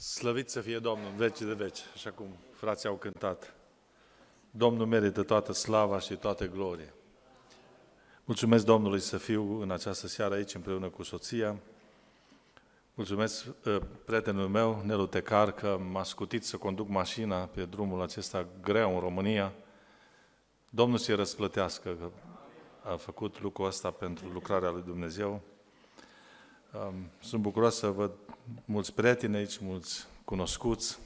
Slăvit să fie Domnul, veci de veci, așa cum frații au cântat. Domnul merită toată slava și toată glorie. Mulțumesc Domnului să fiu în această seară aici împreună cu soția. Mulțumesc ă, prietenul meu, Nelu Tecar, că m-a scutit să conduc mașina pe drumul acesta greu în România. Domnul să-i răsplătească că a făcut lucrul ăsta pentru lucrarea lui Dumnezeu. Sunt bucuros să văd mulți prieteni aici, mulți cunoscuți.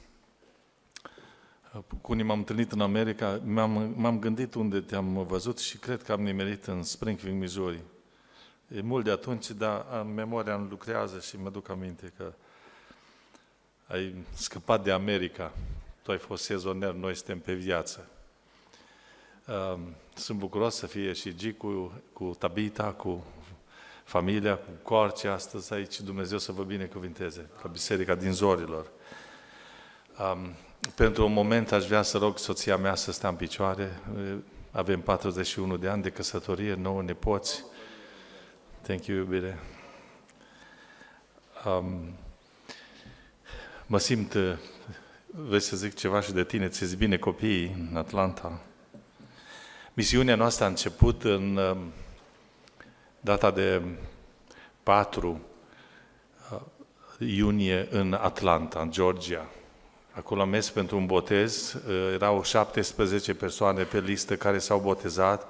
Cu unii m-am întâlnit în America, m-am, m-am gândit unde te-am văzut și cred că am nimerit în Springfield, Missouri. E mult de atunci, dar memoria îmi lucrează și mă duc aminte că ai scăpat de America. Tu ai fost sezoner, noi suntem pe viață. Sunt bucuros să fie și Gicu, cu Tabita, cu familia, cu coarce astăzi aici. Dumnezeu să vă binecuvinteze la Biserica din Zorilor. Um, pentru un moment aș vrea să rog soția mea să stea în picioare. Avem 41 de ani de căsătorie, 9 nepoți. Thank you, iubire. Um, mă simt, vrei să zic ceva și de tine, ți bine copiii în Atlanta. Misiunea noastră a început în data de 4 uh, iunie în Atlanta, în Georgia. Acolo am mers pentru un botez, uh, erau 17 persoane pe listă care s-au botezat.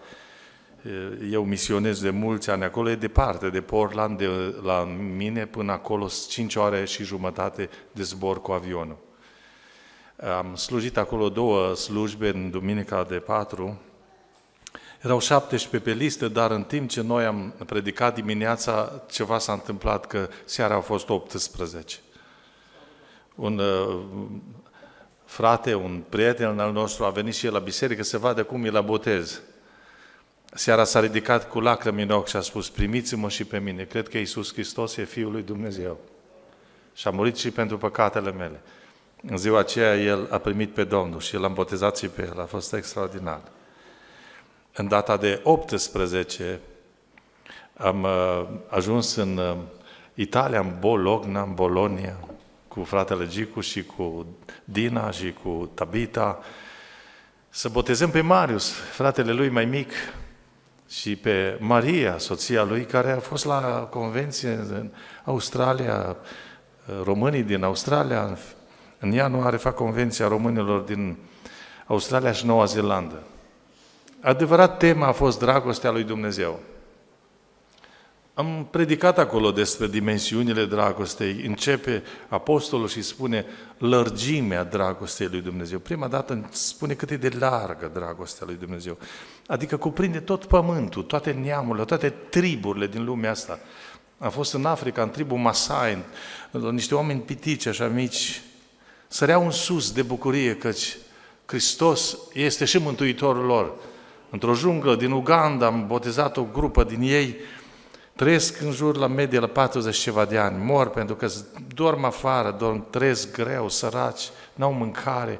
Uh, eu misionez de mulți ani acolo, e departe, de Portland, de la mine până acolo, 5 ore și jumătate de zbor cu avionul. Am slujit acolo două slujbe în duminica de 4. Erau 17 pe listă, dar în timp ce noi am predicat dimineața, ceva s-a întâmplat, că seara au fost 18. Un uh, frate, un prieten al nostru a venit și el la biserică să vadă cum e la botez. Seara s-a ridicat cu lacrimi în ochi și a spus, primiți-mă și pe mine, cred că Iisus Hristos e Fiul lui Dumnezeu. Și a murit și pentru păcatele mele. În ziua aceea el a primit pe Domnul și l-am botezat și pe el. A fost extraordinar. În data de 18 am uh, ajuns în uh, Italia, în Bologna, în Bologna, cu fratele Gicu și cu Dina și cu Tabita, să botezăm pe Marius, fratele lui mai mic, și pe Maria, soția lui, care a fost la convenție în Australia, uh, românii din Australia, în ianuarie fac convenția românilor din Australia și Noua Zeelandă adevărat tema a fost dragostea lui Dumnezeu. Am predicat acolo despre dimensiunile dragostei. Începe apostolul și spune lărgimea dragostei lui Dumnezeu. Prima dată spune cât e de largă dragostea lui Dumnezeu. Adică cuprinde tot pământul, toate neamurile, toate triburile din lumea asta. Am fost în Africa, în tribul Masai, niște oameni pitici, așa mici, săreau în sus de bucurie căci Hristos este și Mântuitorul lor într-o junglă din Uganda, am botezat o grupă din ei, trăiesc în jur la medie la 40 ceva de ani, mor pentru că dorm afară, dorm, trăiesc greu, săraci, n-au mâncare.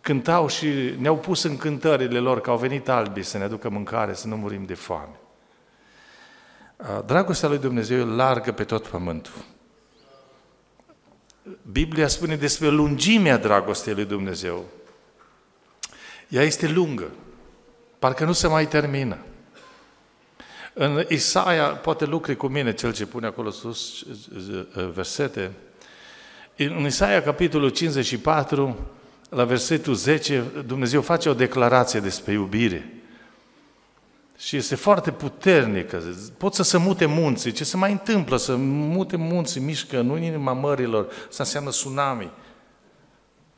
Cântau și ne-au pus în cântările lor că au venit albi să ne aducă mâncare, să nu murim de foame. Dragostea lui Dumnezeu largă pe tot pământul. Biblia spune despre lungimea dragostei lui Dumnezeu. Ea este lungă. Parcă nu se mai termină. În Isaia, poate lucre cu mine, cel ce pune acolo sus versete, în Isaia, capitolul 54, la versetul 10, Dumnezeu face o declarație despre iubire. Și este foarte puternică. Pot să se mute munții. Ce se mai întâmplă? Să mute munții, mișcă în inima mărilor. Să înseamnă tsunami.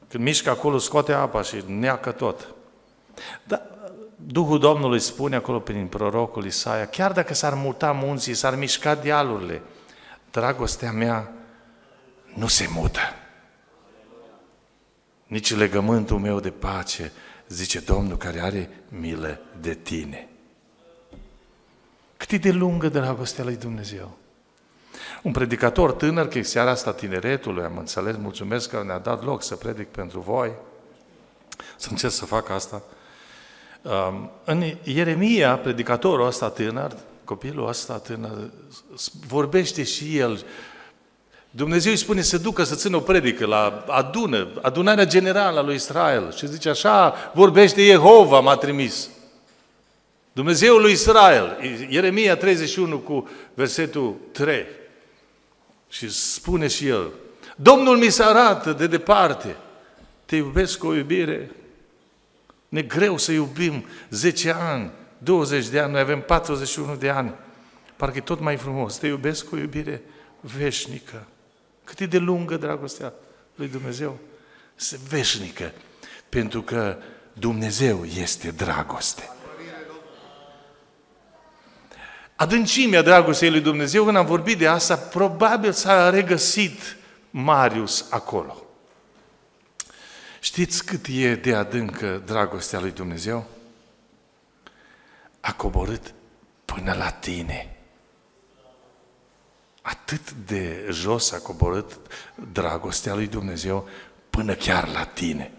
Când mișcă acolo, scoate apa și neacă tot. Dar Duhul Domnului spune acolo prin prorocul Isaia, chiar dacă s-ar muta munții, s-ar mișca dealurile, dragostea mea nu se mută. Nici legământul meu de pace, zice Domnul care are milă de tine. Cât e de lungă dragostea lui Dumnezeu? Un predicator tânăr, că seara asta tineretului, am înțeles, mulțumesc că ne-a dat loc să predic pentru voi, să încerc să fac asta, Um, în Ieremia, predicatorul ăsta tânăr, copilul ăsta tânăr, vorbește și el. Dumnezeu îi spune să ducă să țină o predică la adună, adunarea generală a lui Israel. Și zice așa, vorbește Jehova m-a trimis. Dumnezeul lui Israel, Ieremia 31 cu versetul 3. Și spune și el, Domnul mi se arată de departe, te iubesc cu o iubire ne greu să iubim 10 ani, 20 de ani, noi avem 41 de ani. Parcă e tot mai frumos. Te iubesc cu o iubire veșnică. Cât e de lungă dragostea lui Dumnezeu? Se veșnică. Pentru că Dumnezeu este dragoste. Adâncimea dragostei lui Dumnezeu, când am vorbit de asta, probabil s-a regăsit Marius acolo. Știți cât e de adâncă dragostea lui Dumnezeu? A coborât până la tine. Atât de jos a coborât dragostea lui Dumnezeu până chiar la tine.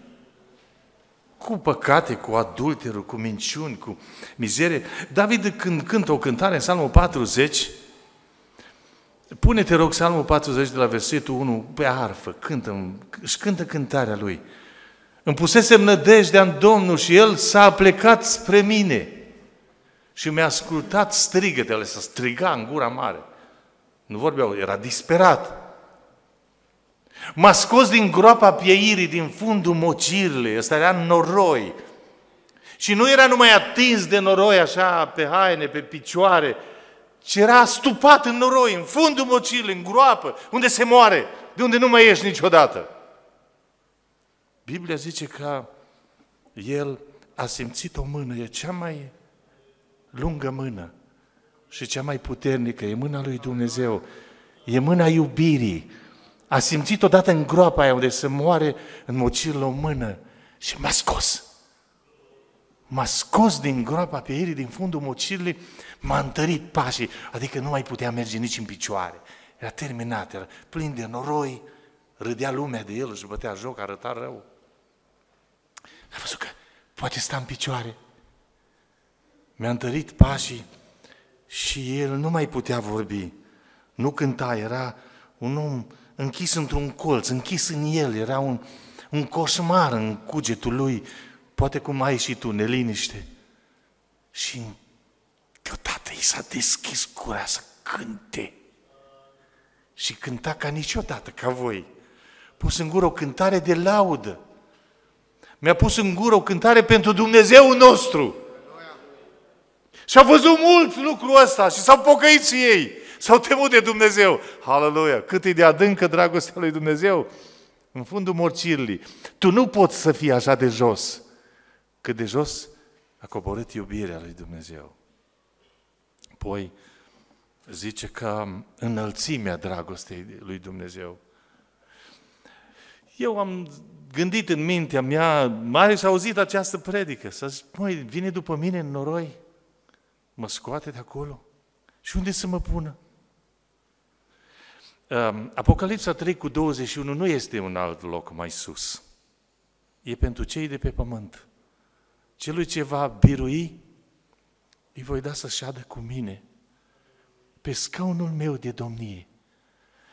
Cu păcate, cu adulterul, cu minciuni, cu mizerie. David când cântă o cântare în Salmul 40, pune-te rog Salmul 40 de la versetul 1 pe arfă, cântă, își cântă cântarea lui – îmi pusesem nădejdea în Domnul și El s-a plecat spre mine și mi-a ascultat strigătele, să striga în gura mare. Nu vorbeau, era disperat. M-a scos din groapa pieirii, din fundul mocirile, ăsta era noroi. Și nu era numai atins de noroi așa pe haine, pe picioare, ci era stupat în noroi, în fundul mocirii, în groapă, unde se moare, de unde nu mai ieși niciodată. Biblia zice că el a simțit o mână, e cea mai lungă mână și cea mai puternică, e mâna lui Dumnezeu, e mâna iubirii. A simțit odată în groapa aia unde se moare în mocirile o mână și m-a scos. M-a scos din groapa pierii, din fundul mocirlii, m-a întărit pașii, adică nu mai putea merge nici în picioare. Era terminat, era plin de noroi, râdea lumea de el, își bătea joc, arăta rău. A văzut că poate sta în picioare. Mi-a întărit pașii și el nu mai putea vorbi. Nu cânta, era un om închis într-un colț, închis în el, era un, un coșmar în cugetul lui, poate cum ai și tu, neliniște. Și deodată i s-a deschis curea să cânte. Și cânta ca niciodată, ca voi. Pus în gură o cântare de laudă mi-a pus în gură o cântare pentru Dumnezeu nostru. Și a văzut mult lucrul ăsta și s-au pocăit și ei. S-au temut de Dumnezeu. Haleluia! Cât e de adâncă dragostea lui Dumnezeu în fundul morcirii. Tu nu poți să fii așa de jos, cât de jos a coborât iubirea lui Dumnezeu. Poi zice că înălțimea dragostei lui Dumnezeu. Eu am gândit în mintea mea, mai s-a auzit această predică, să zic, măi, vine după mine în noroi, mă scoate de acolo și unde să mă pună? Apocalipsa 3 cu 21 nu este un alt loc mai sus. E pentru cei de pe pământ. Celui ce va birui, îi voi da să șadă cu mine pe scaunul meu de domnie.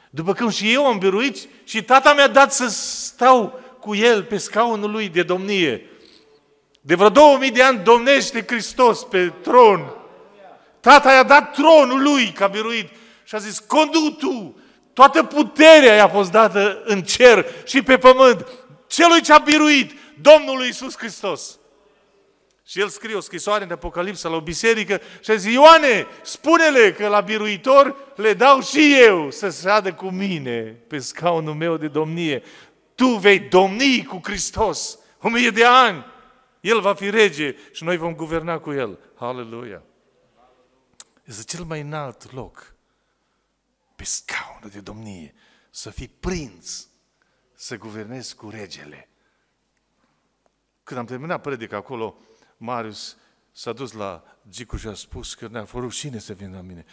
După cum și eu am biruit și tata mi-a dat să stau cu el pe scaunul lui de domnie. De vreo 2000 de ani domnește Hristos pe tron. Tata i-a dat tronul lui ca biruit și a zis, condu tu, toată puterea i-a fost dată în cer și pe pământ, celui ce a biruit, Domnul Iisus Hristos. Și el scrie o scrisoare în Apocalipsa la o biserică și a zis, Ioane, spune-le că la biruitor le dau și eu să se adă cu mine pe scaunul meu de domnie tu vei domni cu Hristos o mie de ani. El va fi rege și noi vom guverna cu El. Aleluia! Este cel mai înalt loc pe scaunul de domnie să fii prinț, să guvernezi cu regele. Când am terminat predica acolo, Marius s-a dus la Gicu și a spus că ne-a fost rușine să vină la mine.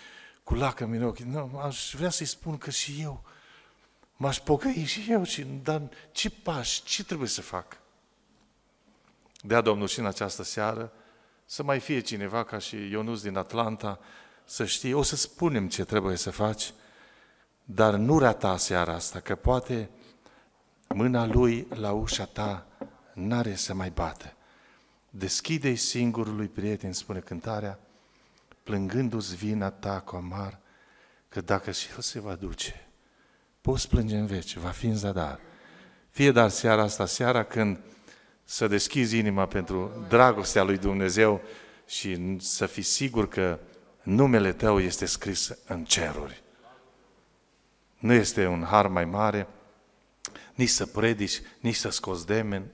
Cu lacrimi în ochi, no, aș vrea să-i spun că și eu M-aș pocăi și eu, și, dar ce pași, ce trebuie să fac? Dea Domnul și în această seară să mai fie cineva ca și Ionuț din Atlanta, să știe, o să spunem ce trebuie să faci, dar nu rata seara asta, că poate mâna lui la ușa ta n-are să mai bată. Deschide-i singurului prieten, spune cântarea, plângându-ți vina ta cu amar, că dacă și el se va duce, poți plânge în veci, va fi în zadar. Fie dar seara asta, seara când să deschizi inima pentru dragostea lui Dumnezeu și să fii sigur că numele tău este scris în ceruri. Nu este un har mai mare, nici să predici, nici să scoți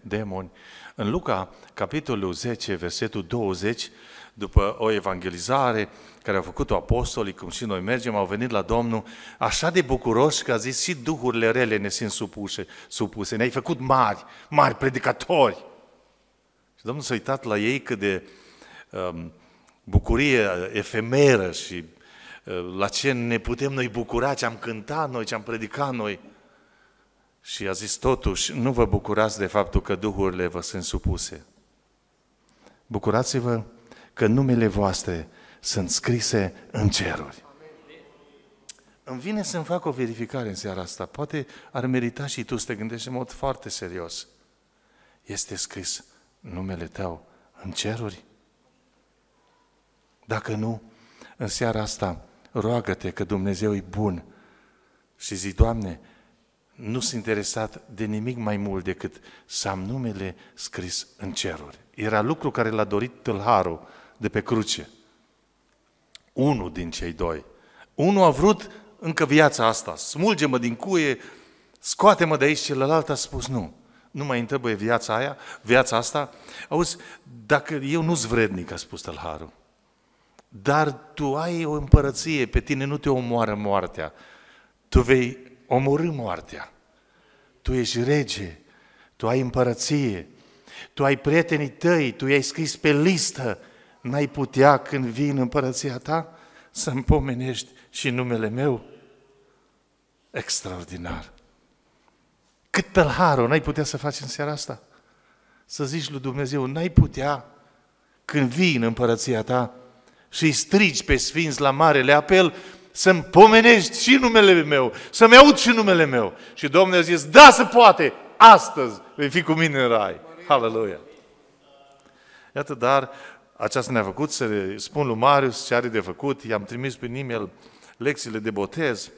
demoni. În Luca, capitolul 10, versetul 20, după o evangelizare care au făcut-o apostolii, cum și noi mergem, au venit la Domnul așa de bucuroși că a zis și duhurile rele ne sunt supuse, supuse. ne-ai făcut mari, mari predicatori. Și Domnul s-a uitat la ei cât de um, bucurie efemeră și uh, la ce ne putem noi bucura, ce am cântat noi, ce am predicat noi. Și a zis, totuși, nu vă bucurați de faptul că duhurile vă sunt supuse. Bucurați-vă că numele voastre sunt scrise în ceruri. Îmi vine să-mi fac o verificare în seara asta. Poate ar merita și tu să te gândești în mod foarte serios. Este scris numele tău în ceruri? Dacă nu, în seara asta roagă-te că Dumnezeu e bun și zi, Doamne, nu sunt interesat de nimic mai mult decât să am numele scris în ceruri. Era lucru care l-a dorit tâlharul, de pe cruce. Unul din cei doi. Unul a vrut încă viața asta. Smulge-mă din cuie, scoate-mă de aici. Celălalt a spus nu. Nu mai întrebuie viața aia, viața asta. Auzi, dacă eu nu-s vrednic, a spus tălharul, dar tu ai o împărăție, pe tine nu te omoară moartea. Tu vei omorâ moartea. Tu ești rege, tu ai împărăție, tu ai prietenii tăi, tu i-ai scris pe listă, n-ai putea când vii în împărăția ta să-mi pomenești și numele meu? Extraordinar! Cât tălharul n-ai putea să faci în seara asta? Să zici lui Dumnezeu, n-ai putea când vii în împărăția ta și strigi pe sfinți la marele apel să-mi pomenești și numele meu, să-mi aud și numele meu. Și Domnul a zis, da, se poate, astăzi vei fi cu mine în rai. Aleluia! Iată, dar aceasta ne-a făcut să spun lui Marius ce are de făcut, i-am trimis prin e lecțiile de botez.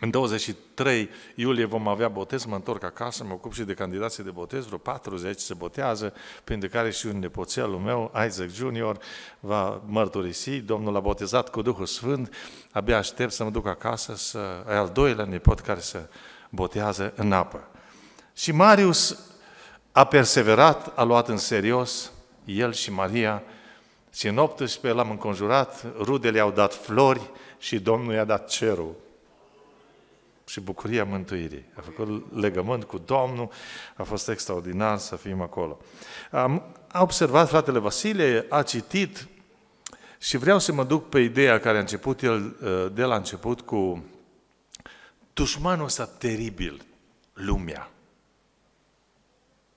În 23 iulie vom avea botez, mă întorc acasă, mă ocup și de candidații de botez, vreo 40 se botează, printre care și un nepoțelul meu, Isaac Junior, va mărturisi, Domnul l-a botezat cu Duhul Sfânt, abia aștept să mă duc acasă, să ai al doilea nepot care să botează în apă. Și Marius a perseverat, a luat în serios el și Maria, și în 18 l-am înconjurat, rudele au dat flori și Domnul i-a dat cerul. Și bucuria mântuirii. A făcut legământ cu Domnul, a fost extraordinar să fim acolo. Am a observat fratele Vasile, a citit și vreau să mă duc pe ideea care a început el uh, de la început cu dușmanul ăsta teribil, lumea.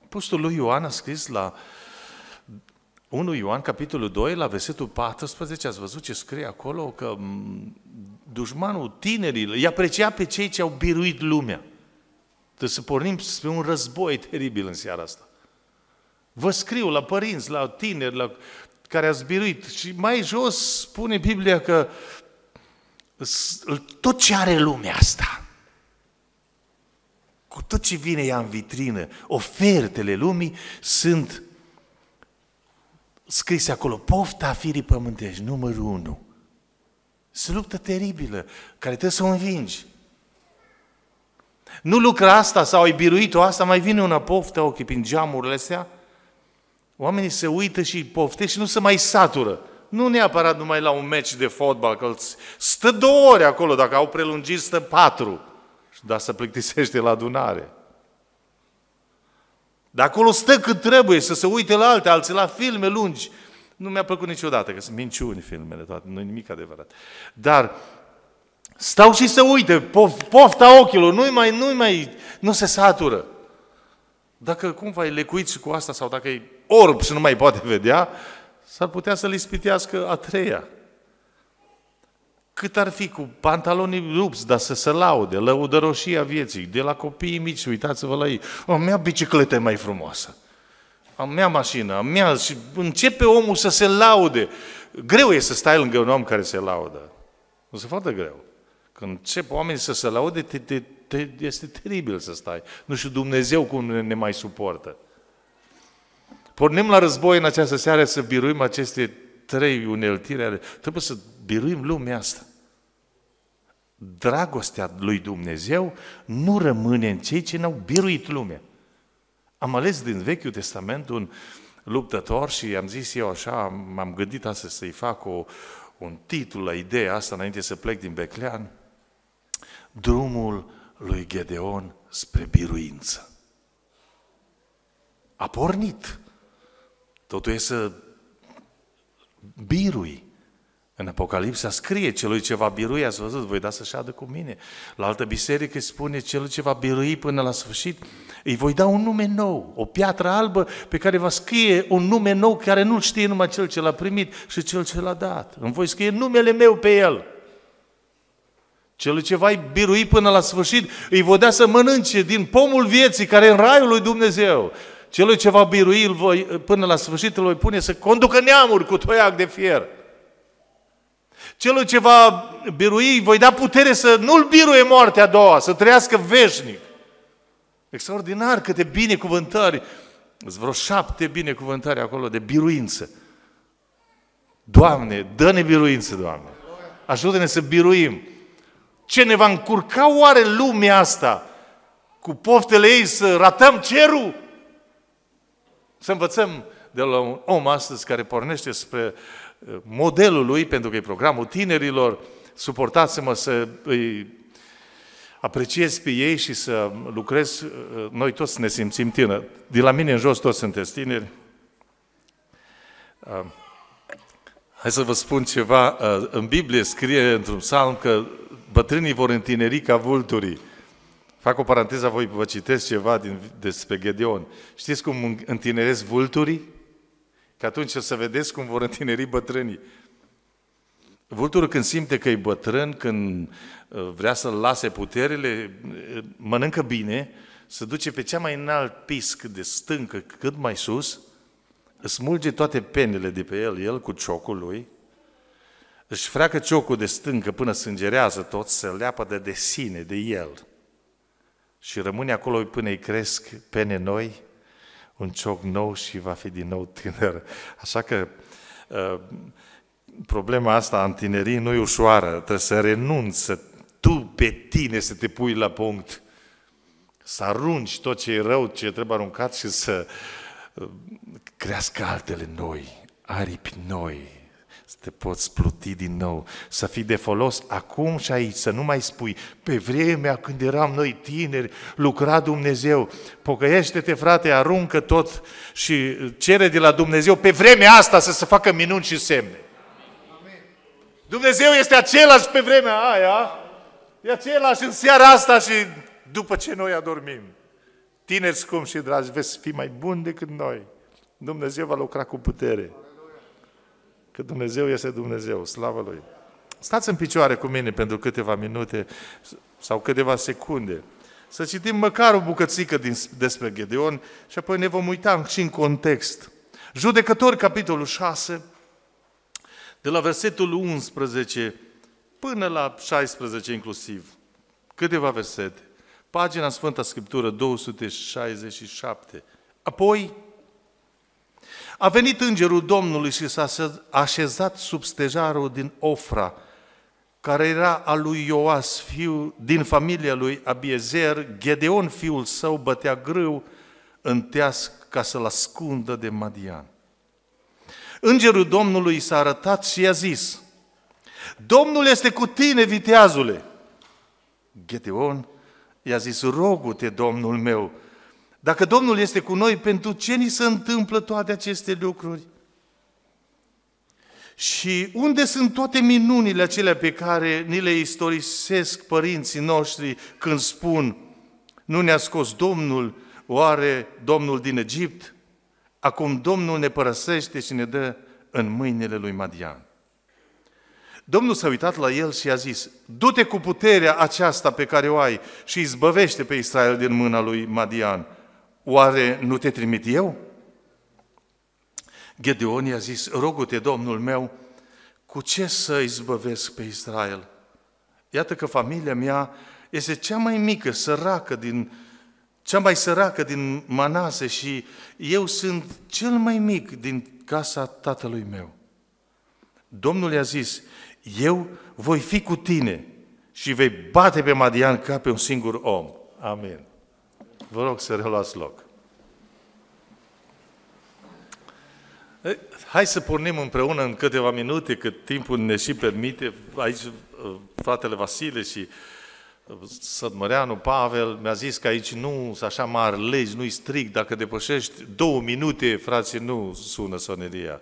Apostolul lui Ioan a scris la uh, 1 Ioan, capitolul 2, la versetul 14, ați văzut ce scrie acolo? Că dușmanul tinerilor îi aprecia pe cei ce au biruit lumea. Trebuie să pornim spre un război teribil în seara asta. Vă scriu la părinți, la tineri, la care ați biruit. Și mai jos spune Biblia că tot ce are lumea asta, cu tot ce vine ea în vitrină, ofertele lumii sunt scrise acolo, pofta firii pământești, numărul unu. Se luptă teribilă, care trebuie să o învingi. Nu lucra asta sau ai biruit-o asta, mai vine una poftă, ochii prin geamurile astea. Oamenii se uită și poftește și nu se mai satură. Nu neapărat numai la un meci de fotbal, că stă două ore acolo, dacă au prelungit, stă patru. Dar se plictisește la adunare. De acolo stă cât trebuie să se uite la alte, alții la filme lungi. Nu mi-a plăcut niciodată, că sunt minciuni filmele toate, nu nimic adevărat. Dar stau și se uite, pof, pofta ochilor, nu-i mai, nu mai, nu se satură. Dacă cumva e lecuit cu asta sau dacă e orb și nu mai poate vedea, s-ar putea să-l ispitească a treia. Cât ar fi cu pantalonii rupți, dar să se laude, lăudă roșia vieții, de la copiii mici, uitați-vă la ei, o mea bicicletă e mai frumoasă, a mea mașină, a mea, și începe omul să se laude. Greu e să stai lângă un om care se laudă. Nu se foarte greu. Când încep oamenii să se laude, te, te, te, este teribil să stai. Nu știu Dumnezeu cum ne mai suportă. Pornim la război în această seară să biruim aceste trei uneltiri. Trebuie să biruim lumea asta. Dragostea lui Dumnezeu nu rămâne în cei ce n-au biruit lumea. Am ales din Vechiul Testament un luptător și am zis eu așa, m-am gândit astăzi să-i fac o, un titlu la ideea asta înainte să plec din Beclean, Drumul lui Gedeon spre biruință. A pornit. Totul e să birui. În Apocalipsa scrie, celui ce va birui, ați văzut, voi da să șadă cu mine. La altă biserică spune, celui ce va birui până la sfârșit, îi voi da un nume nou, o piatră albă pe care va scrie un nume nou care nu știe numai cel ce l-a primit și cel ce l-a dat. Îmi voi scrie numele meu pe el. Celui ce va birui până la sfârșit, îi voi da să mănânce din pomul vieții care e în raiul lui Dumnezeu. Celui ce va birui îl voi, până la sfârșit, îl voi pune să conducă neamuri cu toiac de fier. Celul ce va birui, voi da putere să nu-l biruie moartea a doua, să trăiască veșnic. Extraordinar câte binecuvântări. Sunt vreo șapte binecuvântări acolo de biruință. Doamne, dă-ne biruință, Doamne. Ajută-ne să biruim. Ce ne va încurca oare lumea asta cu poftele ei să ratăm cerul? Să învățăm de la un om astăzi care pornește spre uh, modelului, pentru că e programul tinerilor, suportați-mă să îi apreciez pe ei și să lucrez, noi toți ne simțim tineri. De la mine în jos toți sunteți tineri. Uh. Hai să vă spun ceva. Uh, în Biblie scrie într-un psalm că bătrânii vor întineri ca vulturii. Fac o paranteză, voi vă citesc ceva din, despre Gedeon. Știți cum întineresc vulturii? Că atunci o să vedeți cum vor întineri bătrânii. Vulturul când simte că e bătrân, când uh, vrea să-l lase puterile, uh, mănâncă bine, se duce pe cea mai înalt pisc de stâncă cât mai sus, smulge toate penele de pe el, el cu ciocul lui, își freacă ciocul de stâncă până sângerează tot, se leapă de, de sine, de el. Și rămâne acolo până îi cresc pene noi un cioc nou și va fi din nou tânăr. Așa că ă, problema asta în tinerii nu e ușoară. Trebuie să renunți, să tu pe tine să te pui la punct. Să arunci tot ce e rău, ce trebuie aruncat și să ă, crească altele noi, aripi noi, să te poți pluti din nou, să fii de folos acum și aici, să nu mai spui, pe vremea când eram noi tineri, lucra Dumnezeu, pocăiește-te frate, aruncă tot și cere de la Dumnezeu pe vremea asta să se facă minuni și semne. Amen. Dumnezeu este același pe vremea aia, e același în seara asta și după ce noi adormim. Tineri scumpi și dragi, veți fi mai buni decât noi. Dumnezeu va lucra cu putere. Că Dumnezeu este Dumnezeu, slavă Lui. Stați în picioare cu mine pentru câteva minute sau câteva secunde. Să citim măcar o bucățică din, despre Gedeon și apoi ne vom uita și în context. Judecători, capitolul 6, de la versetul 11 până la 16 inclusiv. Câteva versete. Pagina Sfânta Scriptură 267. Apoi, a venit îngerul Domnului și s-a așezat sub stejarul din Ofra, care era al lui Ioas, fiul din familia lui Abiezer, Gedeon, fiul său, bătea grâu în teasc ca să-l ascundă de Madian. Îngerul Domnului s-a arătat și i-a zis, Domnul este cu tine, viteazule! Gedeon i-a zis, rogu-te, Domnul meu, dacă Domnul este cu noi, pentru ce ni se întâmplă toate aceste lucruri? Și unde sunt toate minunile acelea pe care ni le istorisesc părinții noștri când spun nu ne-a scos Domnul, oare Domnul din Egipt? Acum Domnul ne părăsește și ne dă în mâinile lui Madian. Domnul s-a uitat la el și a zis, du-te cu puterea aceasta pe care o ai și izbăvește pe Israel din mâna lui Madian. Oare nu te trimit eu? Gedeon i-a zis, rogu-te, Domnul meu, cu ce să izbăvesc pe Israel? Iată că familia mea este cea mai mică, săracă din, cea mai săracă din Manase și eu sunt cel mai mic din casa tatălui meu. Domnul i-a zis, eu voi fi cu tine și vei bate pe Madian ca pe un singur om. Amen.” Vă rog să reluați loc. Hai să pornim împreună în câteva minute, cât timpul ne și permite. Aici fratele Vasile și Sădmăreanu, Pavel, mi-a zis că aici nu sunt așa mari legi, nu-i strict. Dacă depășești două minute, frații, nu sună soneria.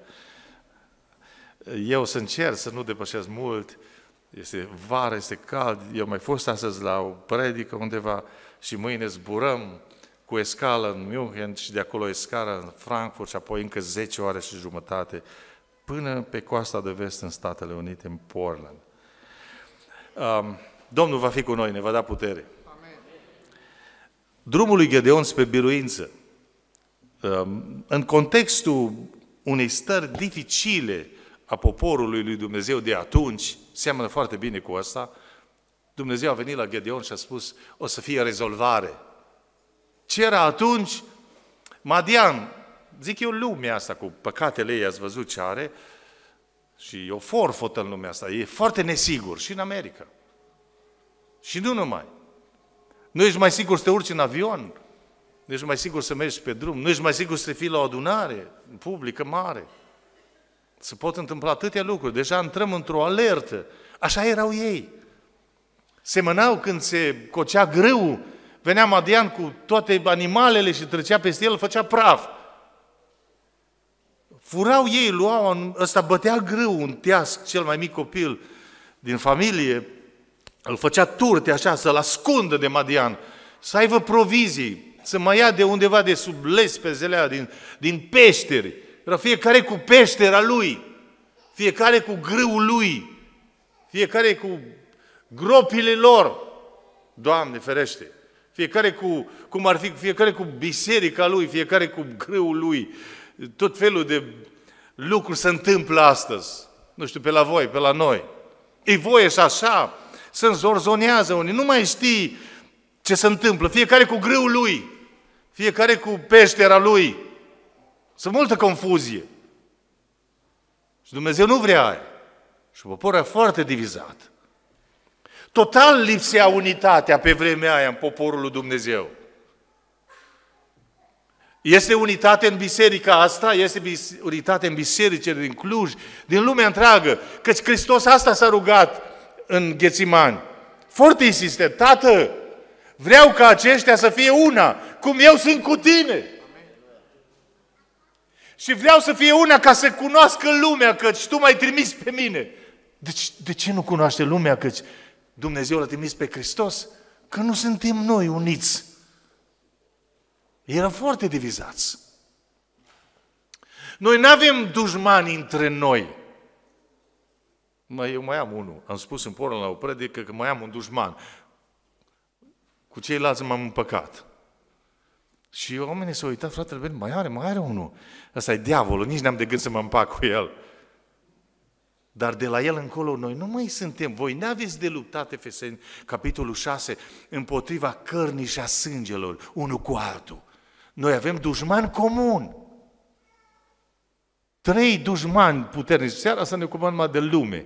Eu să încerc să nu depășesc mult. Este vară, este cald. Eu mai fost astăzi la o predică undeva și mâine zburăm cu escală în München și de acolo escală în Frankfurt și apoi încă 10 ore și jumătate până pe coasta de vest în Statele Unite, în Portland. Um, Domnul va fi cu noi, ne va da putere. Amen. Drumul lui Gedeon spre biruință, um, în contextul unei stări dificile a poporului lui Dumnezeu de atunci, seamănă foarte bine cu asta, Dumnezeu a venit la Gedeon și a spus, o să fie rezolvare. Ce era atunci? Madian, zic eu, lumea asta cu păcatele ei, ați văzut ce are, și e o forfotă în lumea asta, e foarte nesigur și în America. Și nu numai. Nu ești mai sigur să te urci în avion, nu ești mai sigur să mergi pe drum, nu ești mai sigur să te fii la o adunare publică mare. Se pot întâmpla atâtea lucruri. Deja intrăm într-o alertă. Așa erau ei. Semănau când se cocea grâu, venea Madian cu toate animalele și trecea peste el, făcea praf. Furau ei, luau, ăsta bătea grâu un teasc, cel mai mic copil din familie, îl făcea turte așa, să-l ascundă de Madian, să aibă provizii, să mai ia de undeva de sub lespezelea, din, din peșteri. Era fiecare cu peștera lui, fiecare cu grâul lui, fiecare cu gropile lor. Doamne, ferește! Fiecare cu, cum ar fi, fiecare cu biserica lui, fiecare cu grâul lui. Tot felul de lucruri se întâmplă astăzi. Nu știu, pe la voi, pe la noi. E voie și așa, se înzorzonează unii, nu mai știi ce se întâmplă. Fiecare cu grâul lui, fiecare cu peștera lui. Sunt multă confuzie. Și Dumnezeu nu vrea aia. Și poporul e foarte divizat. Total lipsea unitatea pe vremea aia în poporul lui Dumnezeu. Este unitate în biserica asta, este unitate în bisericile din Cluj, din lumea întreagă, căci Hristos asta s-a rugat în Ghețimani. Foarte insistent, Tată, vreau ca aceștia să fie una, cum eu sunt cu tine. Și vreau să fie una ca să cunoască lumea, căci tu m-ai trimis pe mine. Deci, de ce nu cunoaște lumea? Căci Dumnezeu l-a trimis pe Hristos, că nu suntem noi uniți. Era foarte divizați. Noi nu avem dușmani între noi. Mai eu mai am unul. Am spus în porul la o predică că mai am un dușman. Cu ceilalți m-am împăcat. Și oamenii s-au uitat, fratele mai are, mai are unul. Ăsta e diavolul, nici n-am de gând să mă împac cu el. Dar de la el încolo noi nu mai suntem, voi n-aveți de luptat, Efeseni, capitolul 6, împotriva cărnii și a sângelor, unul cu altul. Noi avem dușman comun. Trei dușmani puternici. Seara să ne ocupăm numai de lume.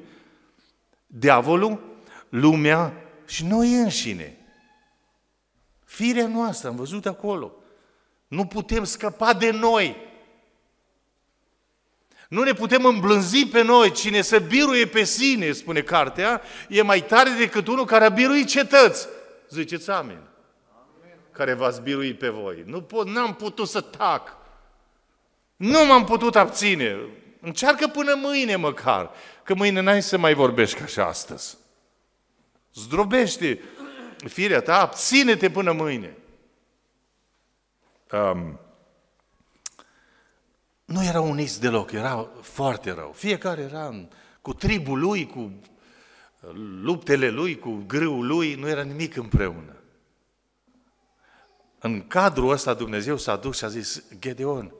Diavolul, lumea și noi înșine. Firea noastră, am văzut acolo. Nu putem scăpa de noi. Nu ne putem îmblânzi pe noi. Cine se biruie pe sine, spune cartea, e mai tare decât unul care a biruit cetăți. Ziceți amin. amin. Care v a biruit pe voi. Nu pot, n-am putut să tac. Nu m-am putut abține. Încearcă până mâine măcar, că mâine n-ai să mai vorbești ca și astăzi. Zdrobește firea ta, abține-te până mâine. Um, nu erau uniți deloc, era foarte rău. Fiecare era în, cu tribul lui, cu uh, luptele lui, cu grâul lui, nu era nimic împreună. În cadrul ăsta Dumnezeu s-a dus și a zis, Gedeon,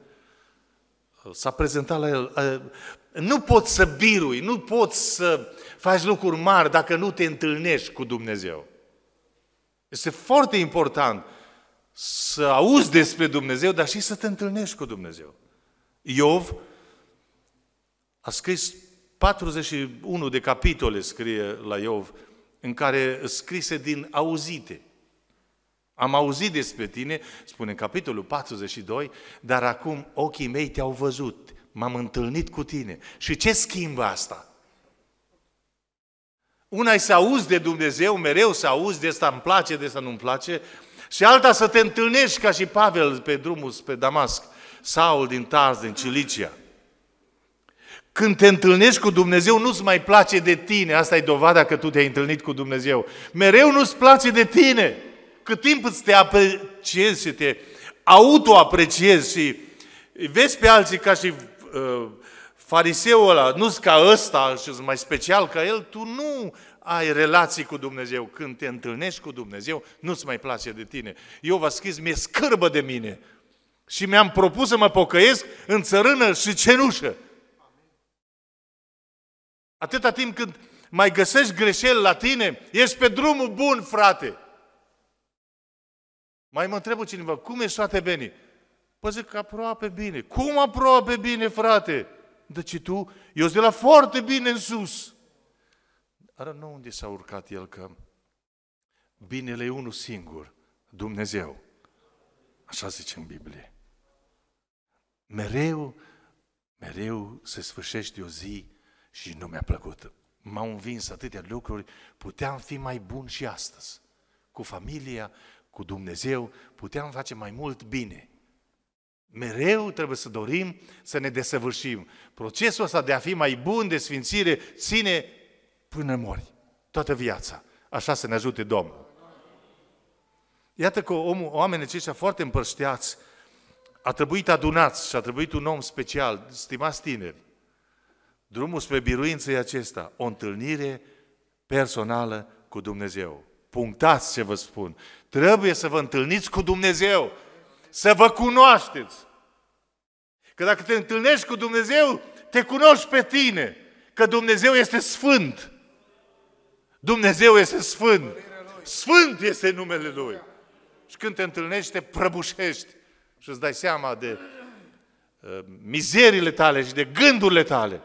s-a prezentat la el, nu poți să birui, nu poți să faci lucruri mari dacă nu te întâlnești cu Dumnezeu. Este foarte important să auzi despre Dumnezeu, dar și să te întâlnești cu Dumnezeu. Iov a scris 41 de capitole, scrie la Iov, în care scrise din auzite. Am auzit despre tine, spune în capitolul 42, dar acum ochii mei te-au văzut, m-am întâlnit cu tine. Și ce schimbă asta? Una e să auzi de Dumnezeu, mereu să auzi, de asta îmi place, de asta nu-mi place, și alta să te întâlnești ca și Pavel pe drumul spre Damasc Saul din Tars, din Cilicia. Când te întâlnești cu Dumnezeu, nu-ți mai place de tine. Asta e dovada că tu te-ai întâlnit cu Dumnezeu. Mereu nu-ți place de tine. Cât timp îți te apreciezi și te autoapreciezi și vezi pe alții ca și uh, fariseul ăla, nu-s ca ăsta și mai special ca el, tu nu ai relații cu Dumnezeu. Când te întâlnești cu Dumnezeu, nu-ți mai place de tine. Eu v-am scris, mi-e scârbă de mine. Și mi-am propus să mă pocăiesc în țărână și cenușă. Atâta timp când mai găsești greșeli la tine, ești pe drumul bun, frate. Mai mă întrebă cineva, cum ești, frate Beni? Păi zic, aproape bine. Cum aproape bine, frate? Deci tu, eu sunt de la foarte bine în sus. Dar nu unde s-a urcat el că binele e unul singur, Dumnezeu. Așa zice în Biblie mereu, mereu se sfârșește o zi și nu mi-a plăcut. M-au învins atâtea lucruri, puteam fi mai bun și astăzi. Cu familia, cu Dumnezeu, puteam face mai mult bine. Mereu trebuie să dorim să ne desăvârșim. Procesul ăsta de a fi mai bun de sfințire ține până mori, toată viața. Așa să ne ajute Domnul. Iată că omul, oamenii aceștia foarte împărșteați a trebuit adunați și a trebuit un om special, stimați tineri. Drumul spre biruință e acesta, o întâlnire personală cu Dumnezeu. Punctați ce vă spun. Trebuie să vă întâlniți cu Dumnezeu, să vă cunoașteți. Că dacă te întâlnești cu Dumnezeu, te cunoști pe tine. Că Dumnezeu este sfânt. Dumnezeu este sfânt. Sfânt este numele Lui. Și când te întâlnești, te prăbușești și îți dai seama de uh, mizerile tale și de gândurile tale.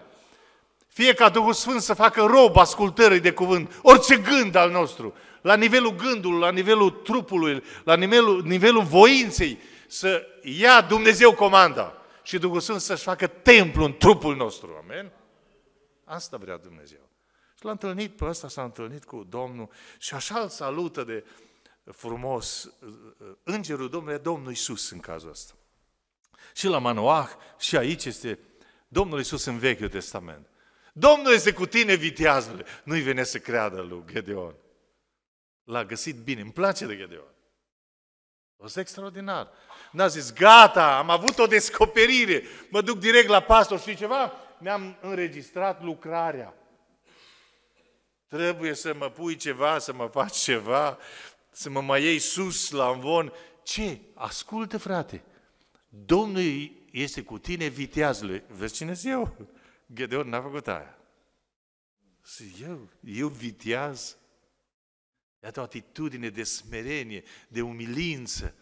Fie ca Duhul Sfânt să facă rob ascultării de cuvânt, orice gând al nostru, la nivelul gândului, la nivelul trupului, la nivelul, nivelul voinței, să ia Dumnezeu comanda și Duhul Sfânt să-și facă templu în trupul nostru. Amen? Asta vrea Dumnezeu. Și l-a întâlnit, pe ăsta s-a întâlnit cu Domnul și așa îl salută de, frumos îngerul Domnului, Domnul Iisus în cazul ăsta. Și la Manoah și aici este Domnul Iisus în Vechiul Testament. Domnul este cu tine, viteazule! Nu-i vine să creadă lui Gedeon. L-a găsit bine, îmi place de Gedeon. O să extraordinar. N-a zis, gata, am avut o descoperire, mă duc direct la pastor, și ceva? Mi-am înregistrat lucrarea. Trebuie să mă pui ceva, să mă faci ceva, să mă mai iei sus la învon. Ce? Ascultă, frate! Domnul este cu tine, viteazului. Vezi cine sunt eu? Gedeon n-a făcut aia. Sunt eu, eu viteaz. Iată o atitudine de smerenie, de umilință.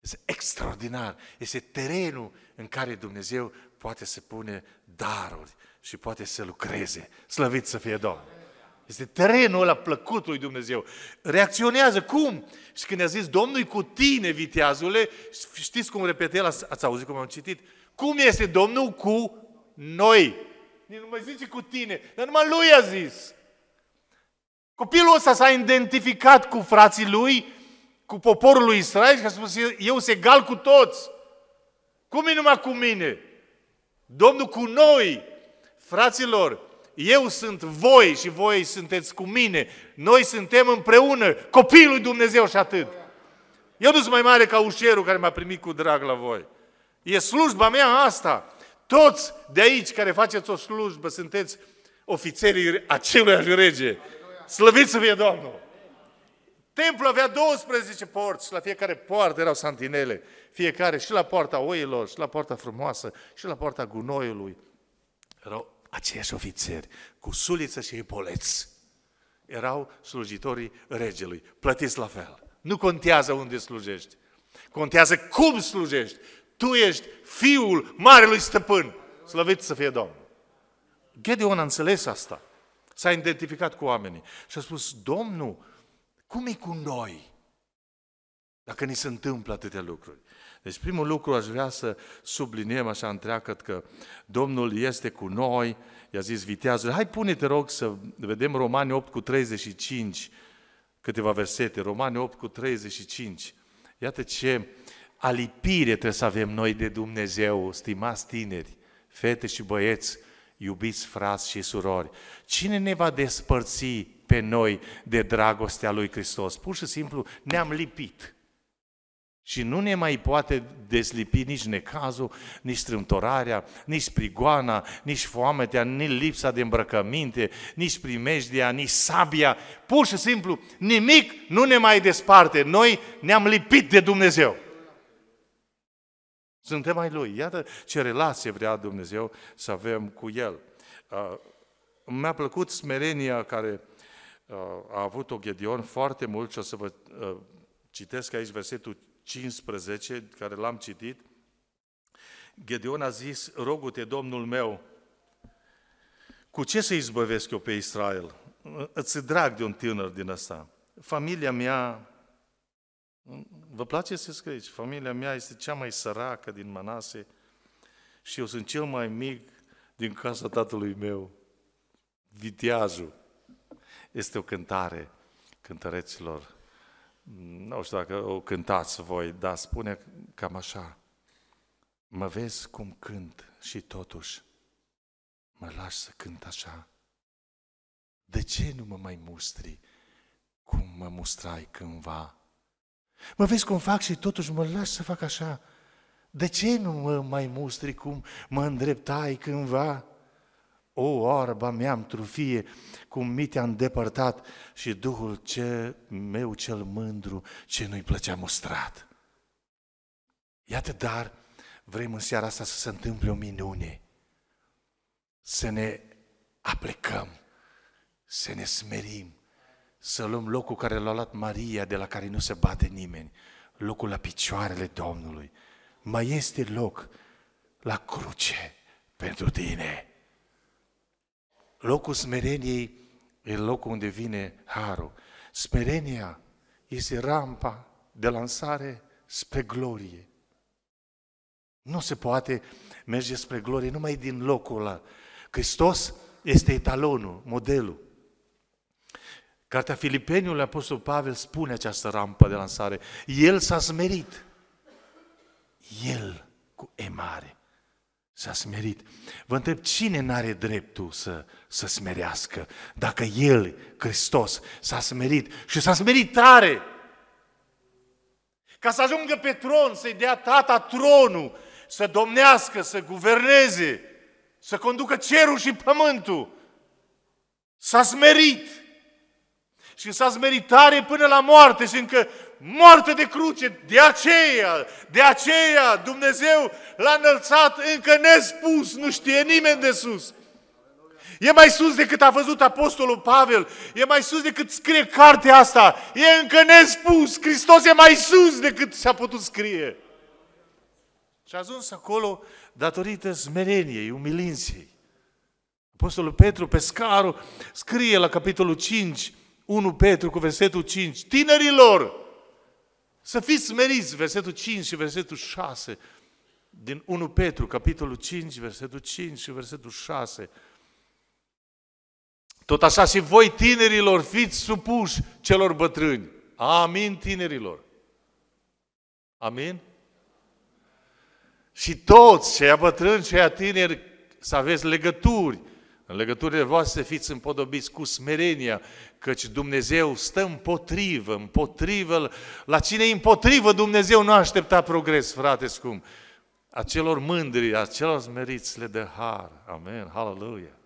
Este extraordinar. Este terenul în care Dumnezeu poate să pune daruri și poate să lucreze. Slăvit să fie Domnul! Este terenul ăla plăcut lui Dumnezeu. Reacționează. Cum? Și când a zis, Domnul cu tine, viteazule, știți cum repete el, ați auzit cum am citit? Cum este Domnul cu noi? Nu mai zice cu tine, dar numai lui a zis. Copilul ăsta s-a identificat cu frații lui, cu poporul lui Israel și a spus, eu sunt egal cu toți. Cum e numai cu mine? Domnul cu noi, fraților, eu sunt voi și voi sunteți cu mine. Noi suntem împreună, copilul lui Dumnezeu și atât. Eu nu sunt mai mare ca ușerul care m-a primit cu drag la voi. E slujba mea asta. Toți de aici care faceți o slujbă sunteți ofițerii acelui rege. Slăviți să fie Domnul! Templul avea 12 porți, la fiecare poartă erau santinele, fiecare și la poarta oilor, și la poarta frumoasă, și la poarta gunoiului. Erau aceiași ofițeri, cu suliță și hipoleți. Erau slujitorii regelui, plătiți la fel. Nu contează unde slujești, contează cum slujești. Tu ești fiul marelui stăpân. Slăvit să fie domn. Gedeon a înțeles asta. S-a identificat cu oamenii și a spus, Domnul, cum e cu noi? Dacă ni se întâmplă atâtea lucruri. Deci primul lucru aș vrea să subliniem așa întreagăt că Domnul este cu noi, i-a zis viteazul. Hai pune, te rog, să vedem Romani 8 cu 35, câteva versete, Romani 8 cu 35. Iată ce alipire trebuie să avem noi de Dumnezeu, stimați tineri, fete și băieți, iubiți frați și surori. Cine ne va despărți pe noi de dragostea lui Hristos? Pur și simplu ne-am lipit. Și nu ne mai poate dezlipi nici necazul, nici strâmtorarea, nici prigoana, nici foametea, nici lipsa de îmbrăcăminte, nici primejdia, nici sabia. Pur și simplu, nimic nu ne mai desparte. Noi ne-am lipit de Dumnezeu. Suntem ai Lui. Iată ce relație vrea Dumnezeu să avem cu El. Uh, mi-a plăcut smerenia care uh, a avut-o Gedeon foarte mult și o să vă uh, citesc aici versetul 15, care l-am citit, Gedeon a zis, rogu-te, Domnul meu, cu ce să izbăvesc eu pe Israel? Îți drag de un tânăr din asta. Familia mea, vă place să scrieți, familia mea este cea mai săracă din Manase și eu sunt cel mai mic din casa tatălui meu, viteazul. Este o cântare cântăreților nu știu dacă o cântați voi, dar spune cam așa, mă vezi cum cânt și totuși mă lași să cânt așa. De ce nu mă mai mustri cum mă mustrai cândva? Mă vezi cum fac și totuși mă lași să fac așa. De ce nu mă mai mustri cum mă îndreptai cândva? O, orba, mea am trufie, cum mi te-a îndepărtat și Duhul ce meu cel mândru, ce nu-i plăcea mostrat. Iată, dar vrem în seara asta să se întâmple o minune, să ne aplecăm, să ne smerim, să luăm locul care l-a luat Maria, de la care nu se bate nimeni, locul la picioarele Domnului. Mai este loc la cruce pentru tine. Locul smereniei e locul unde vine harul. Smerenia este rampa de lansare spre glorie. Nu se poate merge spre glorie numai din locul ăla. Hristos este etalonul, modelul. Cartea Filipeniului Apostol Pavel spune această rampă de lansare. El s-a smerit. El cu E mare. S-a smerit. Vă întreb, cine n-are dreptul să, să smerească? Dacă El, Hristos, s-a smerit și s-a smerit tare, ca să ajungă pe tron, să-i dea tata tronul, să domnească, să guverneze, să conducă cerul și pământul. S-a smerit. Și s-a smerit tare până la moarte și încă moarte de cruce. De aceea, de aceea Dumnezeu l-a înălțat încă nespus, nu știe nimeni de sus. E mai sus decât a văzut Apostolul Pavel, e mai sus decât scrie cartea asta, e încă nespus, Hristos e mai sus decât s-a putut scrie. Și a ajuns acolo datorită smereniei, umilinței. Apostolul Petru, pescarul, scrie la capitolul 5, 1 Petru cu versetul 5, tinerilor, să fiți smeriți, versetul 5 și versetul 6 din 1 Petru, capitolul 5, versetul 5 și versetul 6. Tot așa și voi, tinerilor, fiți supuși celor bătrâni. Amin, tinerilor. Amin? Și toți, cei bătrâni, cei tineri, să aveți legături în legăturile voastre fiți împodobiți cu smerenia, căci Dumnezeu stă împotrivă, împotrivă. La cine împotrivă Dumnezeu nu aștepta progres, frate scump. Acelor mândri, acelor smeriți le dă har. Amen, haleluia.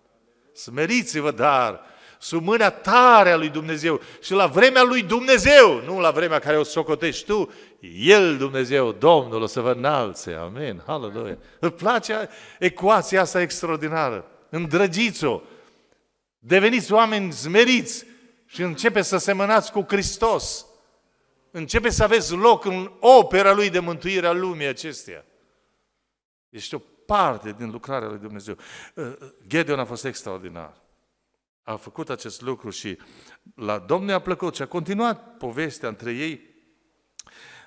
Smeriți-vă dar sub mâna tare a lui Dumnezeu și la vremea lui Dumnezeu, nu la vremea care o socotești tu, El, Dumnezeu, Domnul, o să vă înalțe. Amen, haleluia. Îmi place ecuația asta extraordinară îndrăgiți-o, deveniți oameni zmeriți și începe să semănați cu Hristos. Începe să aveți loc în opera Lui de mântuire a lumii acesteia. Ești o parte din lucrarea Lui Dumnezeu. Uh, uh, Gedeon a fost extraordinar. A făcut acest lucru și la Domnul a plăcut și a continuat povestea între ei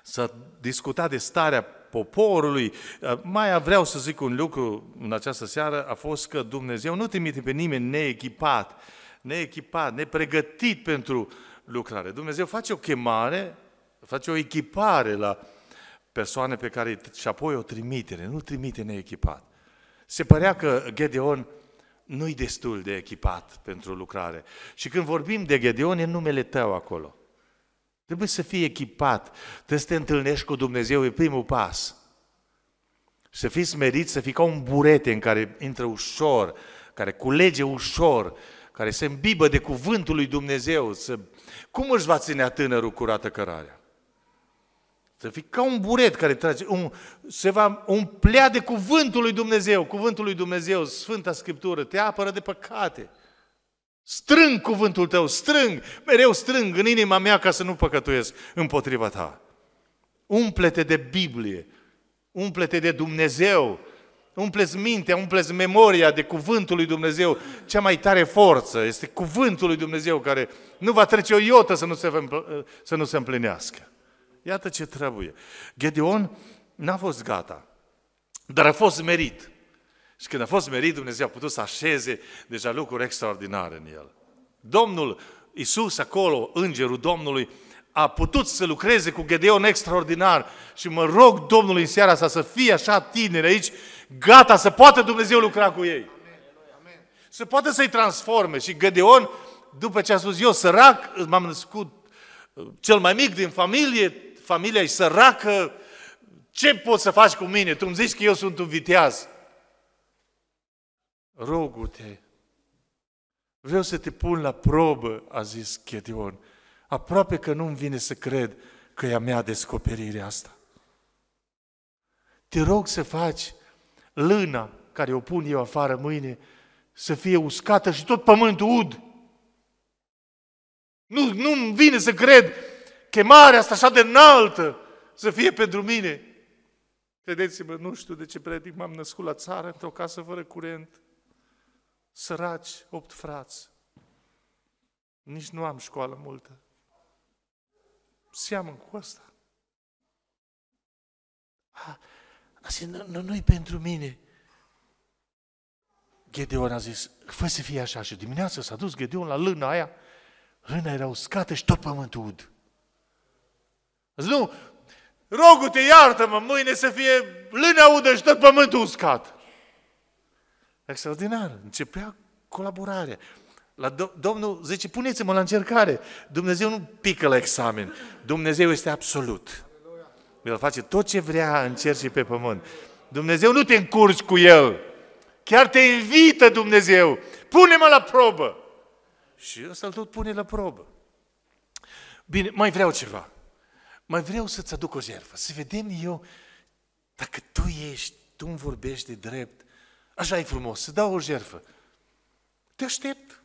să discuta de starea poporului. Eh, Mai vreau să zic un lucru în această seară, a fost că Dumnezeu nu trimite pe nimeni neechipat, neechipat, nepregătit pentru lucrare. Dumnezeu face o chemare, face o echipare la persoane pe care și apoi o trimitere, nu trimite neechipat. Se părea că Gedeon nu-i destul de echipat pentru lucrare. Și când vorbim de Gedeon, e numele tău acolo. Trebuie să fii echipat, trebuie să te întâlnești cu Dumnezeu, e primul pas. Să fii smerit, să fii ca un burete în care intră ușor, care culege ușor, care se îmbibă de cuvântul lui Dumnezeu. Să... Cum își va ținea tânărul curată cărarea? Să fii ca un buret care trage, un, se va umplea de cuvântul lui Dumnezeu, cuvântul lui Dumnezeu, Sfânta Scriptură, te apără de păcate. Strâng cuvântul tău, strâng, mereu strâng în inima mea ca să nu păcătuiesc împotriva ta. Umplete de Biblie, umplete de Dumnezeu, umpleți mintea, umpleți memoria de cuvântul lui Dumnezeu. Cea mai tare forță este cuvântul lui Dumnezeu care nu va trece o iotă să nu se, să nu se împlinească. Iată ce trebuie. Gedeon n-a fost gata, dar a fost merit. Și când a fost merit, Dumnezeu a putut să așeze deja lucruri extraordinare în el. Domnul Isus acolo, îngerul Domnului, a putut să lucreze cu Gedeon extraordinar și mă rog Domnului în seara asta să fie așa tineri aici, gata să poată Dumnezeu lucra cu ei. Amen. Să poată să-i transforme. Și Gedeon, după ce a spus eu, sărac, m-am născut cel mai mic din familie, familia e săracă, ce poți să faci cu mine? Tu îmi zici că eu sunt un viteaz rogu-te, vreau să te pun la probă, a zis Chedion. Aproape că nu-mi vine să cred că e a mea descoperirea asta. Te rog să faci lâna care o pun eu afară mâine să fie uscată și tot pământul ud. Nu, nu-mi vine să cred chemarea asta așa de înaltă să fie pentru mine. Credeți-mă, nu știu de ce predic, m-am născut la țară, într-o casă fără curent, săraci, opt frați. Nici nu am școală multă. Seamăn cu asta. A, asta nu, nu, nu-i pentru mine. Gedeon a zis, fă să fie așa. Și dimineața s-a dus Gedeon la lână aia. Lâna era uscată și tot pământul ud. A zis, nu, rogu-te, iartă-mă, mâine să fie lâna udă și tot pământul uscat. Extraordinar. Începea colaborarea. La do- Domnul zice, puneți-mă la încercare. Dumnezeu nu pică la examen. Dumnezeu este absolut. El face tot ce vrea în cer și pe pământ. Dumnezeu nu te încurci cu El. Chiar te invită Dumnezeu. Pune-mă la probă. Și ăsta îl tot pune la probă. Bine, mai vreau ceva. Mai vreau să-ți aduc o jertfă. Să vedem eu dacă tu ești, tu îmi vorbești de drept, Așa e frumos, să dau o jerfă. Te aștept.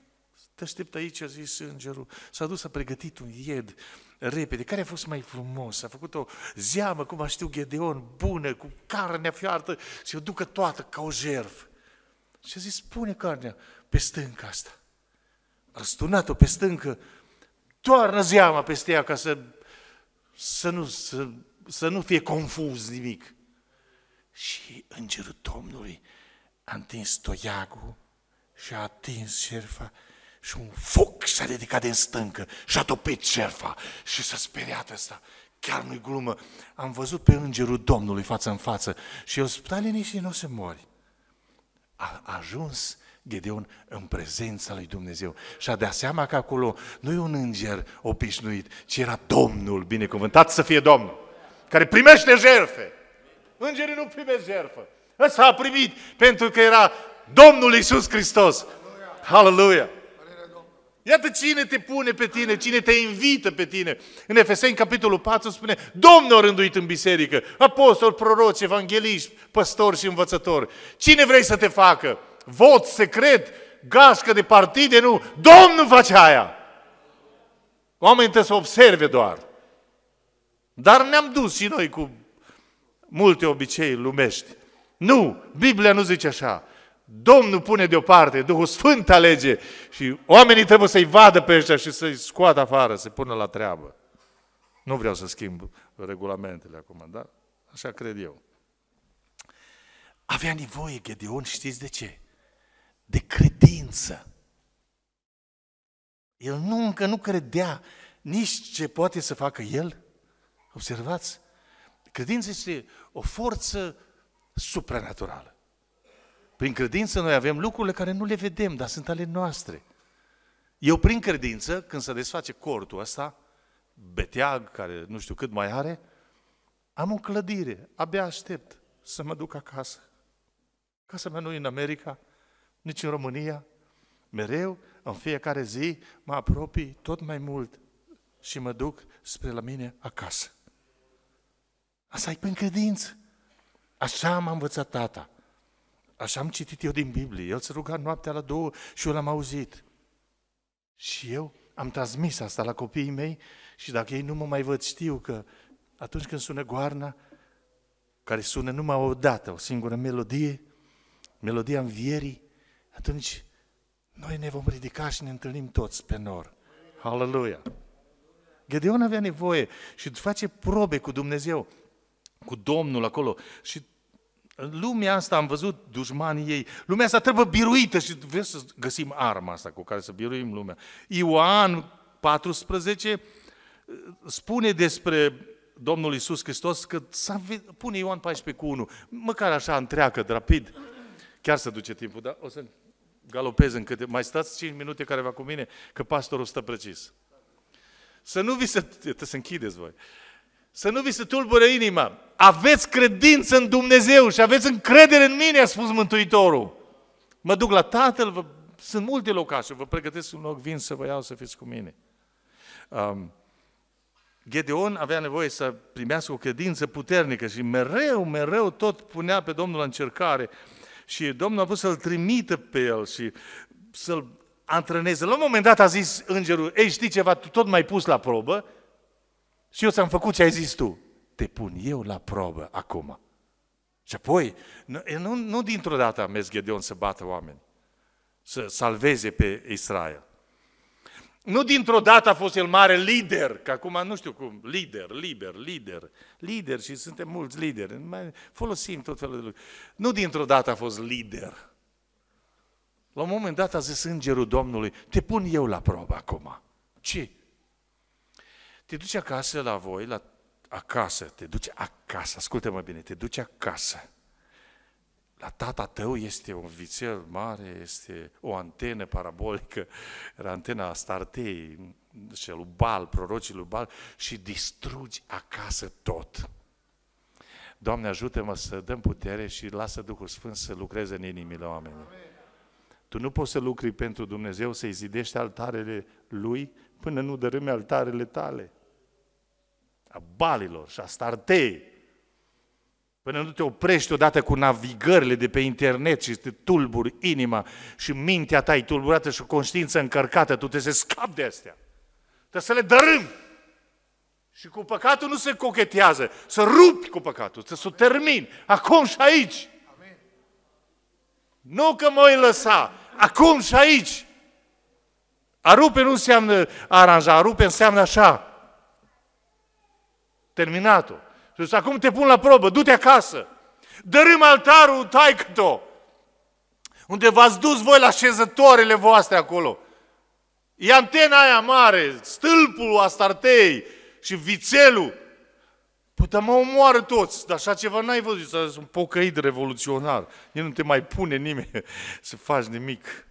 Te aștept aici, a zis îngerul. S-a dus, a pregătit un ied repede. Care a fost mai frumos? A făcut o zeamă, cum a știu Gedeon, bună, cu carnea fiartă, și o ducă toată ca o jerfă. Și a zis, pune carnea pe stânca asta. A răsturnat-o pe stâncă, toarnă zeama peste ea ca să, să, nu, să, să nu fie confuz nimic. Și îngerul Domnului a întins toiagul și a atins șerfa și un foc s-a ridicat din stâncă și a topit șerfa și s-a speriat ăsta. Chiar nu-i glumă. Am văzut pe îngerul Domnului față în față și el stai liniștit, nu o să mori. A ajuns Gedeon în prezența lui Dumnezeu și a dea seama că acolo nu e un înger obișnuit, ci era Domnul, binecuvântat să fie Domnul, care primește jerfe. Îngerii nu primește jerfă. Ăsta a primit pentru că era Domnul Isus Hristos. Haleluia! Iată cine te pune pe tine, cine te invită pe tine. În Efeseni, capitolul 4, spune, Domnul a rânduit în biserică, Apostol, proroci, evangeliști, păstori și învățători. Cine vrei să te facă? Vot secret, gașcă de partide, nu. Domnul face aia. Oamenii trebuie să observe doar. Dar ne-am dus și noi cu multe obicei lumești. Nu, Biblia nu zice așa. Domnul pune deoparte, Duhul Sfânt alege și oamenii trebuie să-i vadă pe ăștia și să-i scoată afară, să i pună la treabă. Nu vreau să schimb regulamentele acum, dar așa cred eu. Avea nevoie Gedeon, știți de ce? De credință. El nu încă nu credea nici ce poate să facă el. Observați? Credința este o forță supranaturală. Prin credință noi avem lucrurile care nu le vedem, dar sunt ale noastre. Eu prin credință, când se desface cortul ăsta, beteag, care nu știu cât mai are, am o clădire, abia aștept să mă duc acasă. Casa mea nu e în America, nici în România. Mereu, în fiecare zi, mă apropii tot mai mult și mă duc spre la mine acasă. Asta e prin credință. Așa am învățat tata. Așa am citit eu din Biblie. El se ruga noaptea la două și eu l-am auzit. Și eu am transmis asta la copiii mei și dacă ei nu mă mai văd, știu că atunci când sună goarna, care sună numai o dată, o singură melodie, melodia învierii, atunci noi ne vom ridica și ne întâlnim toți pe nor. Hallelujah. Gedeon avea nevoie și face probe cu Dumnezeu cu Domnul acolo. Și lumea asta, am văzut dușmanii ei, lumea asta trebuie biruită și vreau să găsim arma asta cu care să biruim lumea. Ioan 14 uh, spune despre Domnul Isus Hristos că pune Ioan 14 cu 1, măcar așa întreacă rapid, chiar să duce timpul, dar o să galopez în câte... Mai stați 5 minute care va cu mine, că pastorul stă precis. Să nu vi se... Să închideți voi. Uh, să nu vi se tulbure inima. Aveți credință în Dumnezeu și aveți încredere în mine, a spus Mântuitorul. Mă duc la Tatăl, vă, sunt multe locașe, vă pregătesc un loc, vin să vă iau să fiți cu mine. Um, Gedeon avea nevoie să primească o credință puternică și mereu, mereu tot punea pe Domnul la încercare și Domnul a vrut să-l trimită pe el și să-l antreneze. La un moment dat a zis îngerul, ei știi ceva, tu tot mai pus la probă și eu ți-am făcut ce ai zis tu. Te pun eu la probă acum. Și apoi, nu, nu dintr-o dată a mers Gedeon să bată oameni, să salveze pe Israel. Nu dintr-o dată a fost el mare lider, că acum nu știu cum, lider, liber, lider, lider și suntem mulți lideri, mai folosim tot felul de lucruri. Nu dintr-o dată a fost lider. La un moment dat a zis îngerul Domnului, te pun eu la probă acum. Ce? Te duci acasă la voi, la acasă, te duci acasă, ascultă-mă bine, te duci acasă. La tata tău este un vițel mare, este o antenă parabolică, era antena Astartei, și lui Bal, prorocii lui Bal, și distrugi acasă tot. Doamne, ajută-mă să dăm putere și lasă Duhul Sfânt să lucreze în inimile oamenilor. Tu nu poți să lucri pentru Dumnezeu, să-i zidești altarele Lui, până nu dărâme altarele tale a balilor și a startei, până nu te oprești odată cu navigările de pe internet și te tulburi inima și mintea ta e tulburată și conștiința încărcată, tu te să scapi de astea. Trebuie să le dărâm. Și cu păcatul nu se cochetează, să rupi cu păcatul, să o termin, acum și aici. Amen. Nu că mă lăsa, acum și aici. A rupe nu înseamnă a aranja, a rupe înseamnă așa terminat-o. Și zice, acum te pun la probă, du-te acasă, dărâm altarul taică o unde v-ați dus voi la șezătoarele voastre acolo. E antena aia mare, stâlpul Astartei și vițelul. Păi, mă omoară toți, dar așa ceva n-ai văzut, sunt pocăit revoluționar. El nu te mai pune nimeni să faci nimic.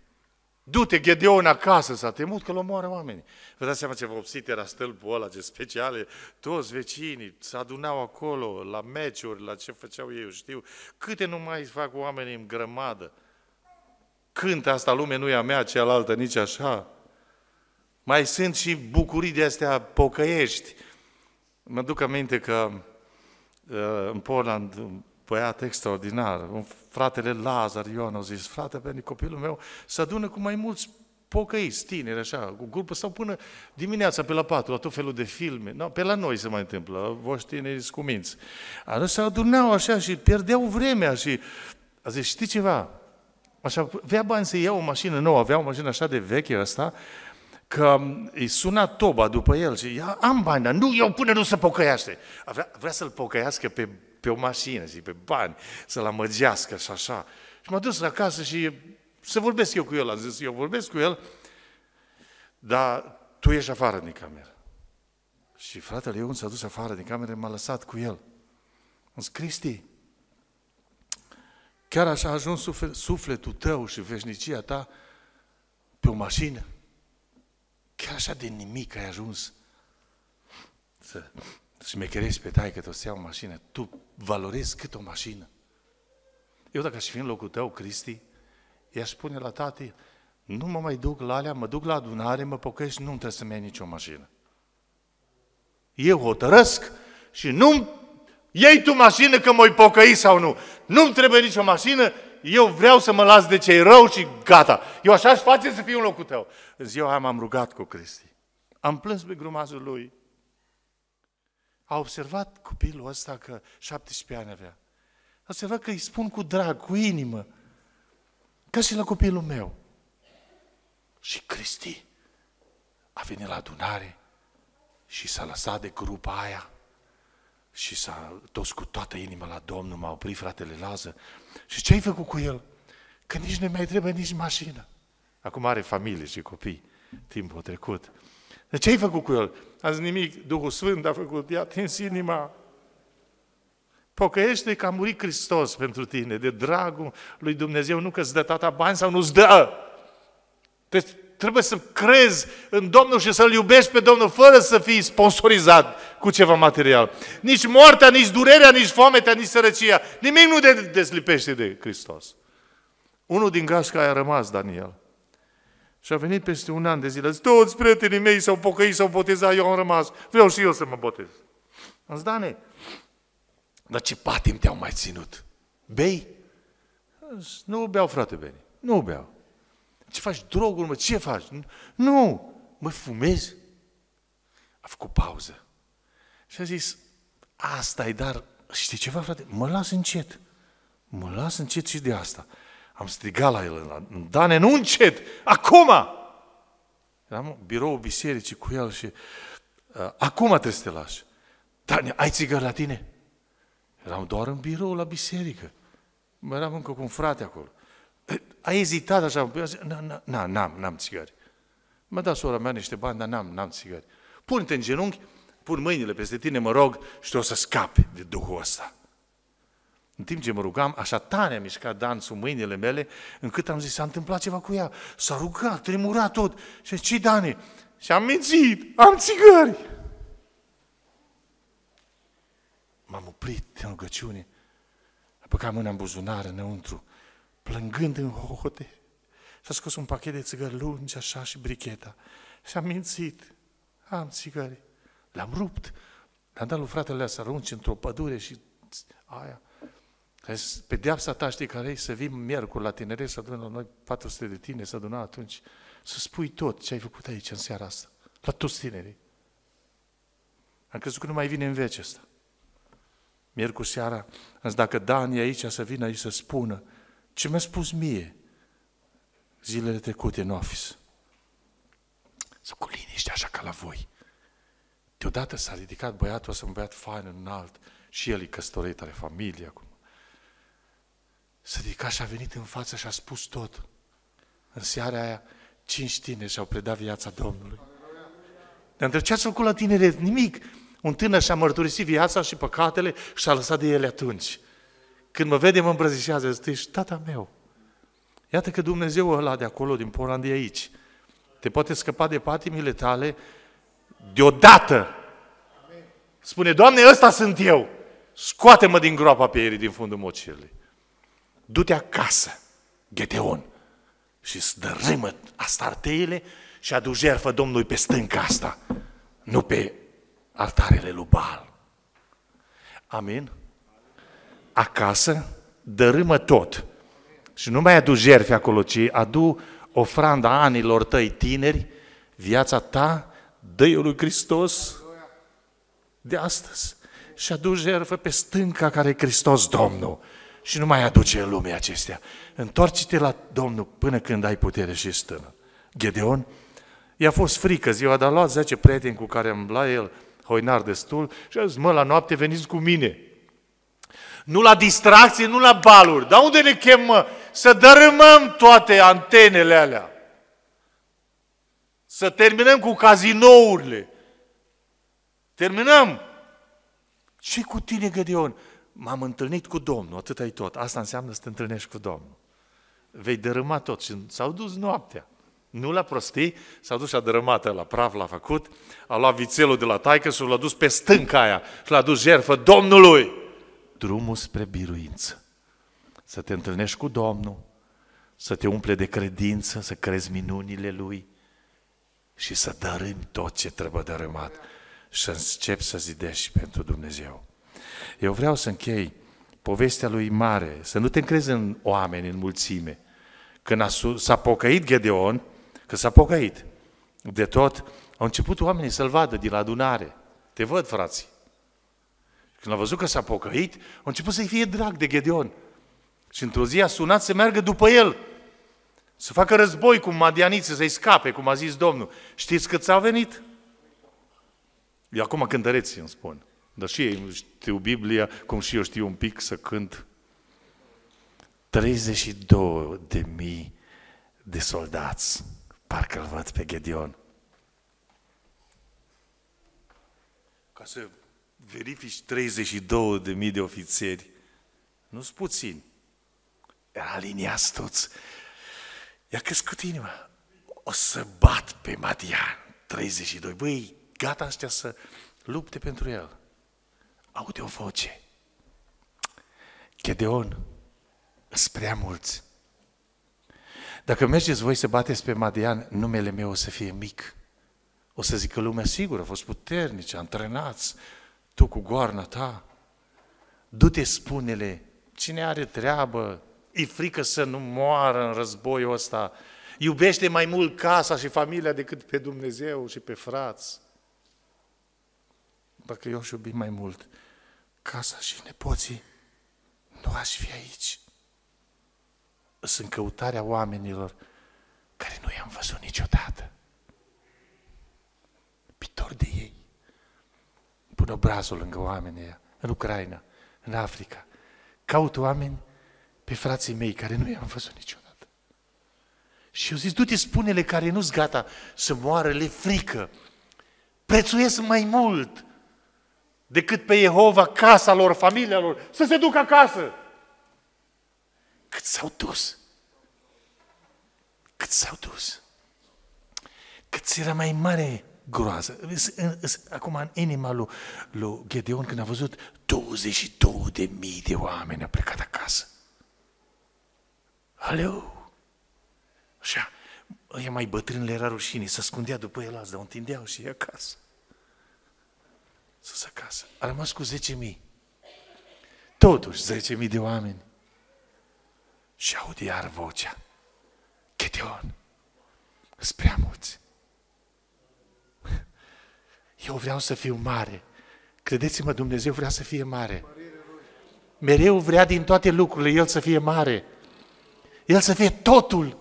Du-te, Gedeon, acasă, s-a temut că-l omoară oamenii. Vă dați seama ce vopsit era stâlpul ăla, ce speciale, toți vecinii se adunau acolo, la meciuri, la ce făceau ei, eu știu, câte nu mai fac oamenii în grămadă. Cântă asta, lume nu e a mea, cealaltă, nici așa. Mai sunt și bucurii de astea pocăiești. Mă duc aminte că uh, în Poland băiat extraordinar, un fratele Lazar Ion, a zis, frate, veni copilul meu să adună cu mai mulți pocăiți, tineri, așa, cu grupă, sau până dimineața pe la patru, la tot felul de filme. No, pe la noi se mai întâmplă, voștri tineri minți. Atunci se adunau așa și pierdeau vremea și a zis, știi ceva? Așa, avea bani să iau o mașină nouă, avea o mașină așa de veche asta, că îi suna Toba după el și ia, am bani, dar nu eu până nu se pocăiaște. Vrea, vrea să-l pocăiască pe pe o mașină, și pe bani, să l amăgească și așa. Și m-a dus acasă și să vorbesc eu cu el, am zis, eu vorbesc cu el, dar tu ești afară din cameră. Și fratele Ion s-a dus afară din cameră, m-a lăsat cu el. Am zis, Cristi, chiar așa a ajuns sufletul tău și veșnicia ta pe o mașină? Chiar așa de nimic ai ajuns șmecherești pe taie că o să o mașină, tu valorezi cât o mașină. Eu dacă aș fi în locul tău, Cristi, i-aș spune la tati, nu mă mai duc la alea, mă duc la adunare, mă pocăiești, nu trebuie să-mi iei nicio mașină. Eu hotărăsc și nu iei tu mașină că mă-i pocăi sau nu. Nu-mi trebuie nicio mașină, eu vreau să mă las de cei rău și gata. Eu așa aș face să fiu în locul tău. În ziua aia m-am rugat cu Cristi. Am plâns pe grumazul lui a observat copilul ăsta că 17 ani avea. A observat că îi spun cu drag, cu inimă, ca și la copilul meu. Și Cristi a venit la adunare și s-a lăsat de grupa aia și s-a dus cu toată inima la Domnul, m-a oprit fratele Lază. Și ce-ai făcut cu el? Că nici nu mai trebuie nici mașină. Acum are familie și copii, timpul trecut. De ce ai făcut cu el? A zis nimic, Duhul Sfânt a făcut, i-a atins inima. Pocăiește că a murit Hristos pentru tine, de dragul lui Dumnezeu, nu că îți dă tata bani sau nu-ți dă. Deci trebuie să crezi în Domnul și să-L iubești pe Domnul fără să fii sponsorizat cu ceva material. Nici moartea, nici durerea, nici foametea, nici sărăcia. Nimic nu te deslipește de Hristos. Unul din gașca a rămas, Daniel. Și a venit peste un an de zile, toți prietenii mei s-au pocăit, s-au botezat, eu am rămas, vreau și eu să mă botez. Am zis, Dane, dar ce patim te-au mai ținut? Bei? Zis, nu beau, frate Beni, nu beau. Ce faci, droguri, mă, ce faci? Nu, mă, fumezi? A făcut pauză. Și a zis, asta e, dar știi ceva, frate, mă las încet. Mă las încet și de asta. Am strigat la el, Dane, nu încet, acum! Eram biroul bisericii cu el și uh, acum trebuie să te lași. Dane, ai țigări la tine? Eram doar în birou la biserică. Mă eram încă cu un frate acolo. A ezitat așa, n-am, n-am, n-am țigări. Mă da sora mea niște bani, dar n-am, n-am țigări. Pune-te în genunchi, pun mâinile peste tine, mă rog, și o să scapi de Duhul ăsta. În timp ce mă rugam, așa tare a mișcat danțul mâinile mele, încât am zis, s-a întâmplat ceva cu ea. S-a rugat, tremura tot. Și ce Dani? Și am mințit, am țigări. M-am oprit în rugăciune. A băgat mâna în buzunar, înăuntru, plângând în hohote. Și a scos un pachet de țigări lungi, așa, și bricheta. Și am mințit, am țigări. L-am rupt. L-am dat lui fratele să arunci într-o pădure și aia. Pedeapsa ta știi care e să vii miercuri la tinere, să adună la noi 400 de tine, să adună atunci, să spui tot ce ai făcut aici în seara asta, la toți tinerii. Am crezut că nu mai vine în veci asta. Miercuri seara, zis, dacă Dan e aici, să vină aici să spună ce mi-a spus mie zilele trecute în office. Să cu liniște, așa ca la voi. Deodată s-a ridicat băiatul ăsta, un băiat fain, înalt, și el e căsătorit, are familie acum așa, a venit în față și a spus tot. În seara aia, cinci tineri și-au predat viața Domnului. Dar între ce ați făcut la tinere? Nimic. Un tânăr și-a mărturisit viața și păcatele și s-a lăsat de ele atunci. Când mă vede, mă îmbrăzișează, zice, ești tata meu. Iată că Dumnezeu ăla de acolo, din Polandia aici, te poate scăpa de patimile tale deodată. Spune, Doamne, ăsta sunt eu. Scoate-mă din groapa pierii din fundul mocirlei du-te acasă, Geteon, și zdărâmă astarteile și adu jertfă Domnului pe stânca asta, nu pe altarele lui Baal. Amin? Acasă, dărâmă tot. Și nu mai adu jertfe acolo, ci adu ofranda anilor tăi tineri, viața ta, dă lui Hristos de astăzi și adu jertfă pe stânca care e Hristos Domnul și nu mai aduce în lumea acestea. Întoarce-te la Domnul până când ai putere și stână. Gedeon i-a fost frică ziua, dar a luat 10 prieteni cu care la el, hoinar destul, și a zis, mă, la noapte veniți cu mine. Nu la distracție, nu la baluri. Dar unde ne chem, mă? Să dărâmăm toate antenele alea. Să terminăm cu cazinourile. Terminăm. ce cu tine, Gedeon? m-am întâlnit cu Domnul, atât ai tot. Asta înseamnă să te întâlnești cu Domnul. Vei dărâma tot. Și s-au dus noaptea. Nu la prostii, s-a dus și a dărâmat la praf, l-a făcut, a luat vițelul de la taică și l-a dus pe stânca aia și l-a dus jerfă Domnului. Drumul spre biruință. Să te întâlnești cu Domnul, să te umple de credință, să crezi minunile Lui și să dărâmi tot ce trebuie dărâmat și să începi să zidești pentru Dumnezeu. Eu vreau să închei povestea lui mare, să nu te încrezi în oameni, în mulțime. Când s-a pocăit Gedeon, că s-a pocăit de tot, au început oamenii să-l vadă din adunare. Te văd, frații. Când a văzut că s-a pocăit, a început să-i fie drag de Gedeon. Și într-o zi a sunat să meargă după el, să facă război cu Madianiță, să-i scape, cum a zis Domnul. Știți s au venit? Eu acum cântăreți îmi spun. Dar și ei știu Biblia, cum și eu știu un pic să cânt. 32 de mii de soldați. Parcă-l văd pe Gedeon. Ca să verifici 32 de mii de ofițeri, nu sunt puțini. Era aliniați toți. I-a crescut inima. O să bat pe Madian. 32. Băi, gata astea să lupte pentru el aude o voce. Chedeon, sunt prea mulți. Dacă mergeți voi să bateți pe Madian, numele meu o să fie mic. O să zică lumea sigură, fost puternice, antrenați, tu cu goarna ta. Du-te, spune-le, cine are treabă, e frică să nu moară în războiul ăsta, iubește mai mult casa și familia decât pe Dumnezeu și pe frați. Dacă eu aș iubi mai mult, casa și nepoții, nu aș fi aici. Sunt căutarea oamenilor care nu i-am văzut niciodată. Pitor de ei. Pun obrazul lângă oamenii în Ucraina, în Africa. Caut oameni pe frații mei care nu i-am văzut niciodată. Și eu zis, du-te, spunele care nu-s gata să moară, le frică. Prețuiesc mai mult decât pe Jehova, casa lor, familia lor, să se ducă acasă. Cât s-au dus. Cât s-au dus. Cât era mai mare groază. Acum în inima lui, lui Gedeon când a văzut 22.000 de oameni a plecat acasă. Aleu! Așa, ăia mai bătrân le era rușine, se ascundea după el azi, dar o întindeau și e acasă sus acasă. A rămas cu 10.000. Totuși, 10.000 de oameni. Și aud iar vocea. Gedeon, sunt prea mulți. Eu vreau să fiu mare. Credeți-mă, Dumnezeu vrea să fie mare. Mereu vrea din toate lucrurile El să fie mare. El să fie totul.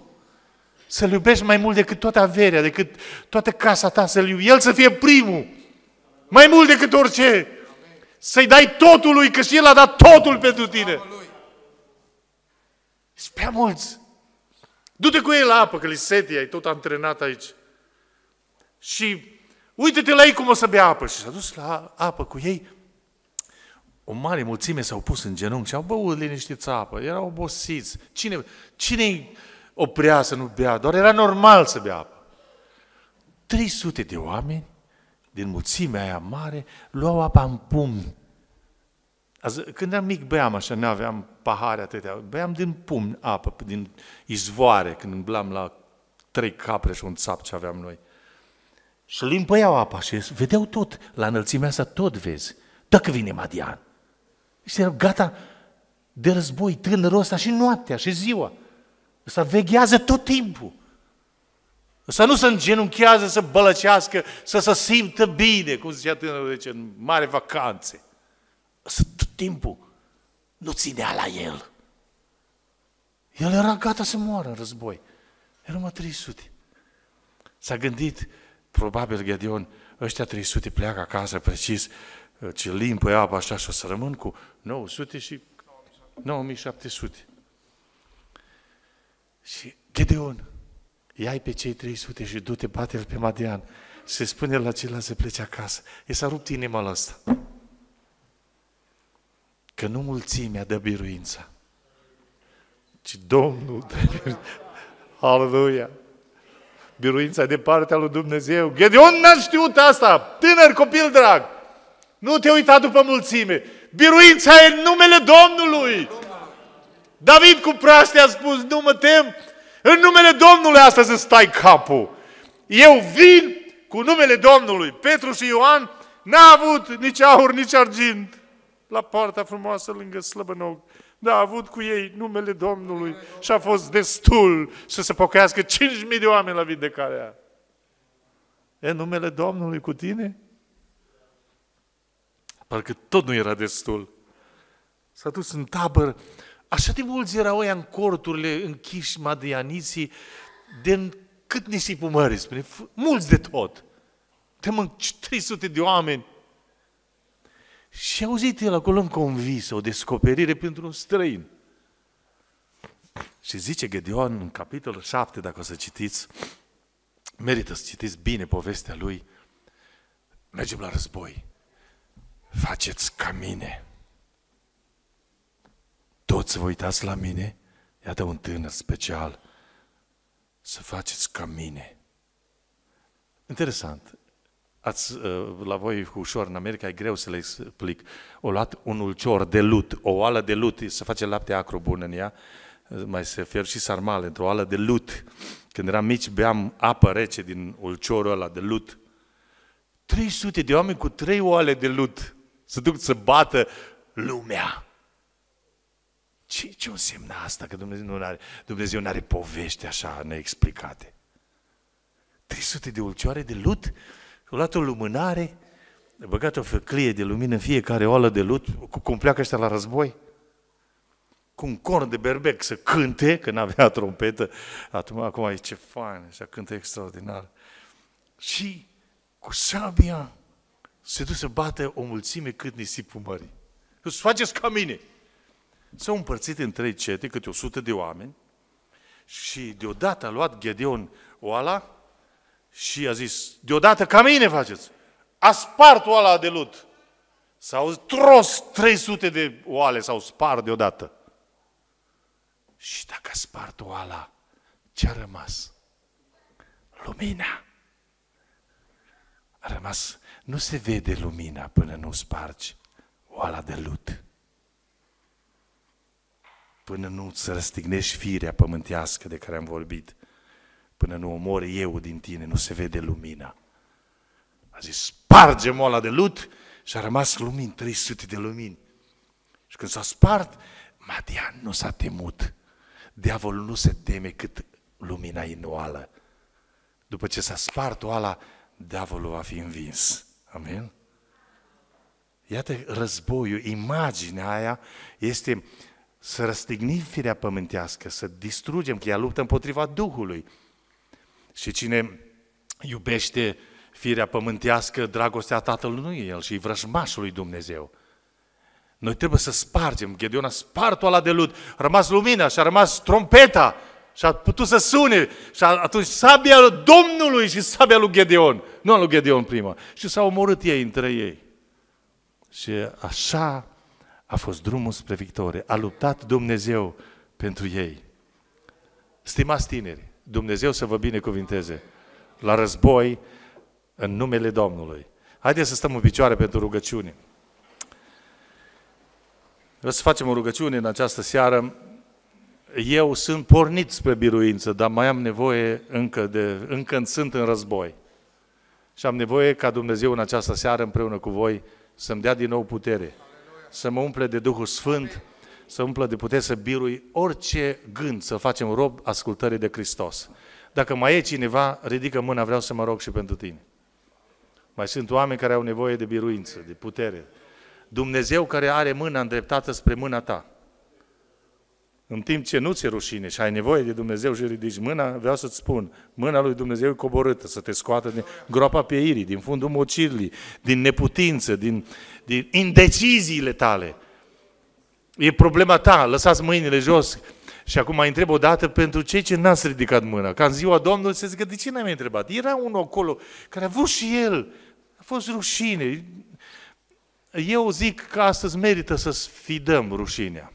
Să-L iubești mai mult decât toată averea, decât toată casa ta, să-L iubești. El să fie primul. Mai mult decât orice. Să-i dai totul lui, că și el a dat totul pentru tine. Sunt prea mulți. Du-te cu ei la apă, că Lisetia ai tot antrenat aici. Și uite-te la ei cum o să bea apă. Și s-a dus la apă cu ei. O mare mulțime s-au pus în genunchi și au băut liniștiți apă. Erau obosiți. Cine, cine îi oprea să nu bea? Doar era normal să bea apă. 300 de oameni din mulțimea aia mare, luau apa în pumn. Azi, când eram mic, beam așa, nu aveam pahare atâtea, beam din pumn apă, din izvoare, când îmblam la trei capre și un țap ce aveam noi. Și limpăiau apa și vedeau tot, la înălțimea asta tot vezi. Dacă vine Madian. Și erau gata de război, tânărul ăsta și noaptea și ziua. Ăsta veghează tot timpul. Să nu se îngenunchează, să bălăcească, să se simtă bine, cum zicea tânărul, zice, în mare vacanțe. Să tot timpul nu ținea la el. El era gata să moară în război. Era numai 300. S-a gândit, probabil Gedeon, ăștia 300 pleacă acasă precis, ce limpă apa așa și o să rămân cu 900 și 9700. Și Gedeon ia-i pe cei 300 și du-te, bate-l pe Madian. Se spune la celălalt să plece acasă. E s-a rupt inima la asta. Că nu mulțimea dă biruința, ci Domnul dă biruința. Aleluia! Biruința de partea lui Dumnezeu. Gedeon n-a știut asta, tânăr copil drag. Nu te uita după mulțime. Biruința e în numele Domnului. David cu praște a spus, nu mă tem, în numele Domnului astăzi îți stai capul. Eu vin cu numele Domnului. Petru și Ioan n-a avut nici aur, nici argint la poarta frumoasă lângă Slăbănog. Da, a avut cu ei numele Domnului și a fost destul să se pocăiască 5.000 de oameni la vindecarea. E numele Domnului cu tine? Parcă tot nu era destul. S-a dus în tabără Așa de mulți erau ăia în corturile închiși madianiții, de cât nisipul mării, spune, mulți de tot. De 300 de oameni. Și auzit el acolo în convis o descoperire pentru un străin. Și zice Gedeon în capitolul 7, dacă o să citiți, merită să citiți bine povestea lui, mergem la război, faceți ca mine toți vă uitați la mine, iată un tânăr special, să faceți ca mine. Interesant. Ați, uh, la voi ușor, în America e greu să le explic. O luat un ulcior de lut, o oală de lut, să face lapte acru bun în ea, uh, mai se fier și sarmale într-o oală de lut. Când eram mici, beam apă rece din ulciorul ăla de lut. 300 de oameni cu trei oale de lut să duc să bată lumea. Ce, ce însemna asta? Că Dumnezeu nu are, Dumnezeu nu are povești așa neexplicate. 300 de ulcioare de lut, a luat o lumânare, a băgat o făclie de lumină în fiecare oală de lut, cum pleacă ăștia la război? Cu un corn de berbec să cânte, că n-avea trompetă, Atum, acum e ce fain, să cântă extraordinar. Și cu sabia se duce să bată o mulțime cât nisipul mării. Să faceți ca mine! S-au împărțit în trei cete, câte o sută de oameni, și deodată a luat Gedeon oala și a zis, deodată ca mine faceți, a spart oala de lut. S-au tros 300 de oale, s-au spart deodată. Și dacă a spart oala, ce a rămas? Lumina. A rămas, nu se vede lumina până nu spargi oala de lut până nu îți răstignești firea pământească de care am vorbit, până nu omori eu din tine, nu se vede lumina. A zis, sparge mola de lut și a rămas lumini, 300 de lumini. Și când s-a spart, Madian nu s-a temut. Diavolul nu se teme cât lumina inuală. După ce s-a spart oala, diavolul va fi învins. Amin? Iată războiul, imaginea aia este să răstignim firea pământească, să distrugem, că ea luptă împotriva Duhului. Și cine iubește firea pământească, dragostea Tatălui nu e el și vrăjmașul lui Dumnezeu. Noi trebuie să spargem. Gedeon a spart oala de lut, a rămas lumina și a rămas trompeta și a putut să sune. Și a, atunci sabia Domnului și sabia lui Gedeon, nu a lui Gedeon prima. Și s-au omorât ei între ei. Și așa a fost drumul spre victorie. A luptat Dumnezeu pentru ei. Stimați tineri, Dumnezeu să vă binecuvinteze la război în numele Domnului. Haideți să stăm în picioare pentru rugăciune. Vreau să facem o rugăciune în această seară. Eu sunt pornit spre biruință, dar mai am nevoie încă de, încă sunt în război. Și am nevoie ca Dumnezeu în această seară împreună cu voi să-mi dea din nou putere să mă umple de Duhul Sfânt, să umple de putere să birui orice gând, să facem rob ascultării de Hristos. Dacă mai e cineva, ridică mâna, vreau să mă rog și pentru tine. Mai sunt oameni care au nevoie de biruință, de putere. Dumnezeu care are mâna îndreptată spre mâna ta. În timp ce nu ți-e rușine și ai nevoie de Dumnezeu și ridici mâna, vreau să-ți spun, mâna lui Dumnezeu e coborâtă, să te scoată din groapa pieirii, din fundul mocirlii, din neputință, din, din indeciziile tale. E problema ta, lăsați mâinile jos. Și acum mai întreb o dată pentru cei ce n-ați ridicat mâna. Ca în ziua Domnului se zică, de ce n-ai mai întrebat? Era unul acolo care a vrut și el, a fost rușine. Eu zic că astăzi merită să sfidăm rușinea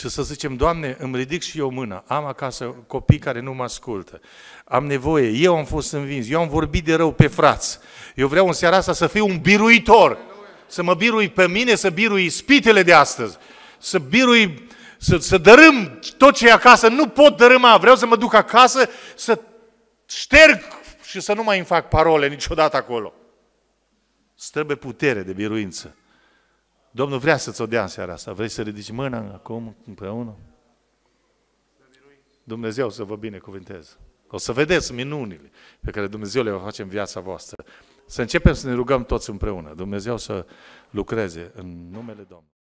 și să zicem, Doamne, îmi ridic și eu mâna, am acasă copii care nu mă ascultă, am nevoie, eu am fost învins, eu am vorbit de rău pe frați, eu vreau în seara asta să fiu un biruitor, să mă birui pe mine, să birui spitele de astăzi, să birui, să, să dărâm tot ce e acasă, nu pot dărâma, vreau să mă duc acasă, să șterg și să nu mai îmi fac parole niciodată acolo. Îți trebuie putere de biruință. Domnul vrea să-ți o dea în seara asta. Vrei să ridici mâna acum împreună? Dumnezeu să vă binecuvinteze. O să vedeți minunile pe care Dumnezeu le va face în viața voastră. Să începem să ne rugăm toți împreună. Dumnezeu să lucreze în numele Domnului.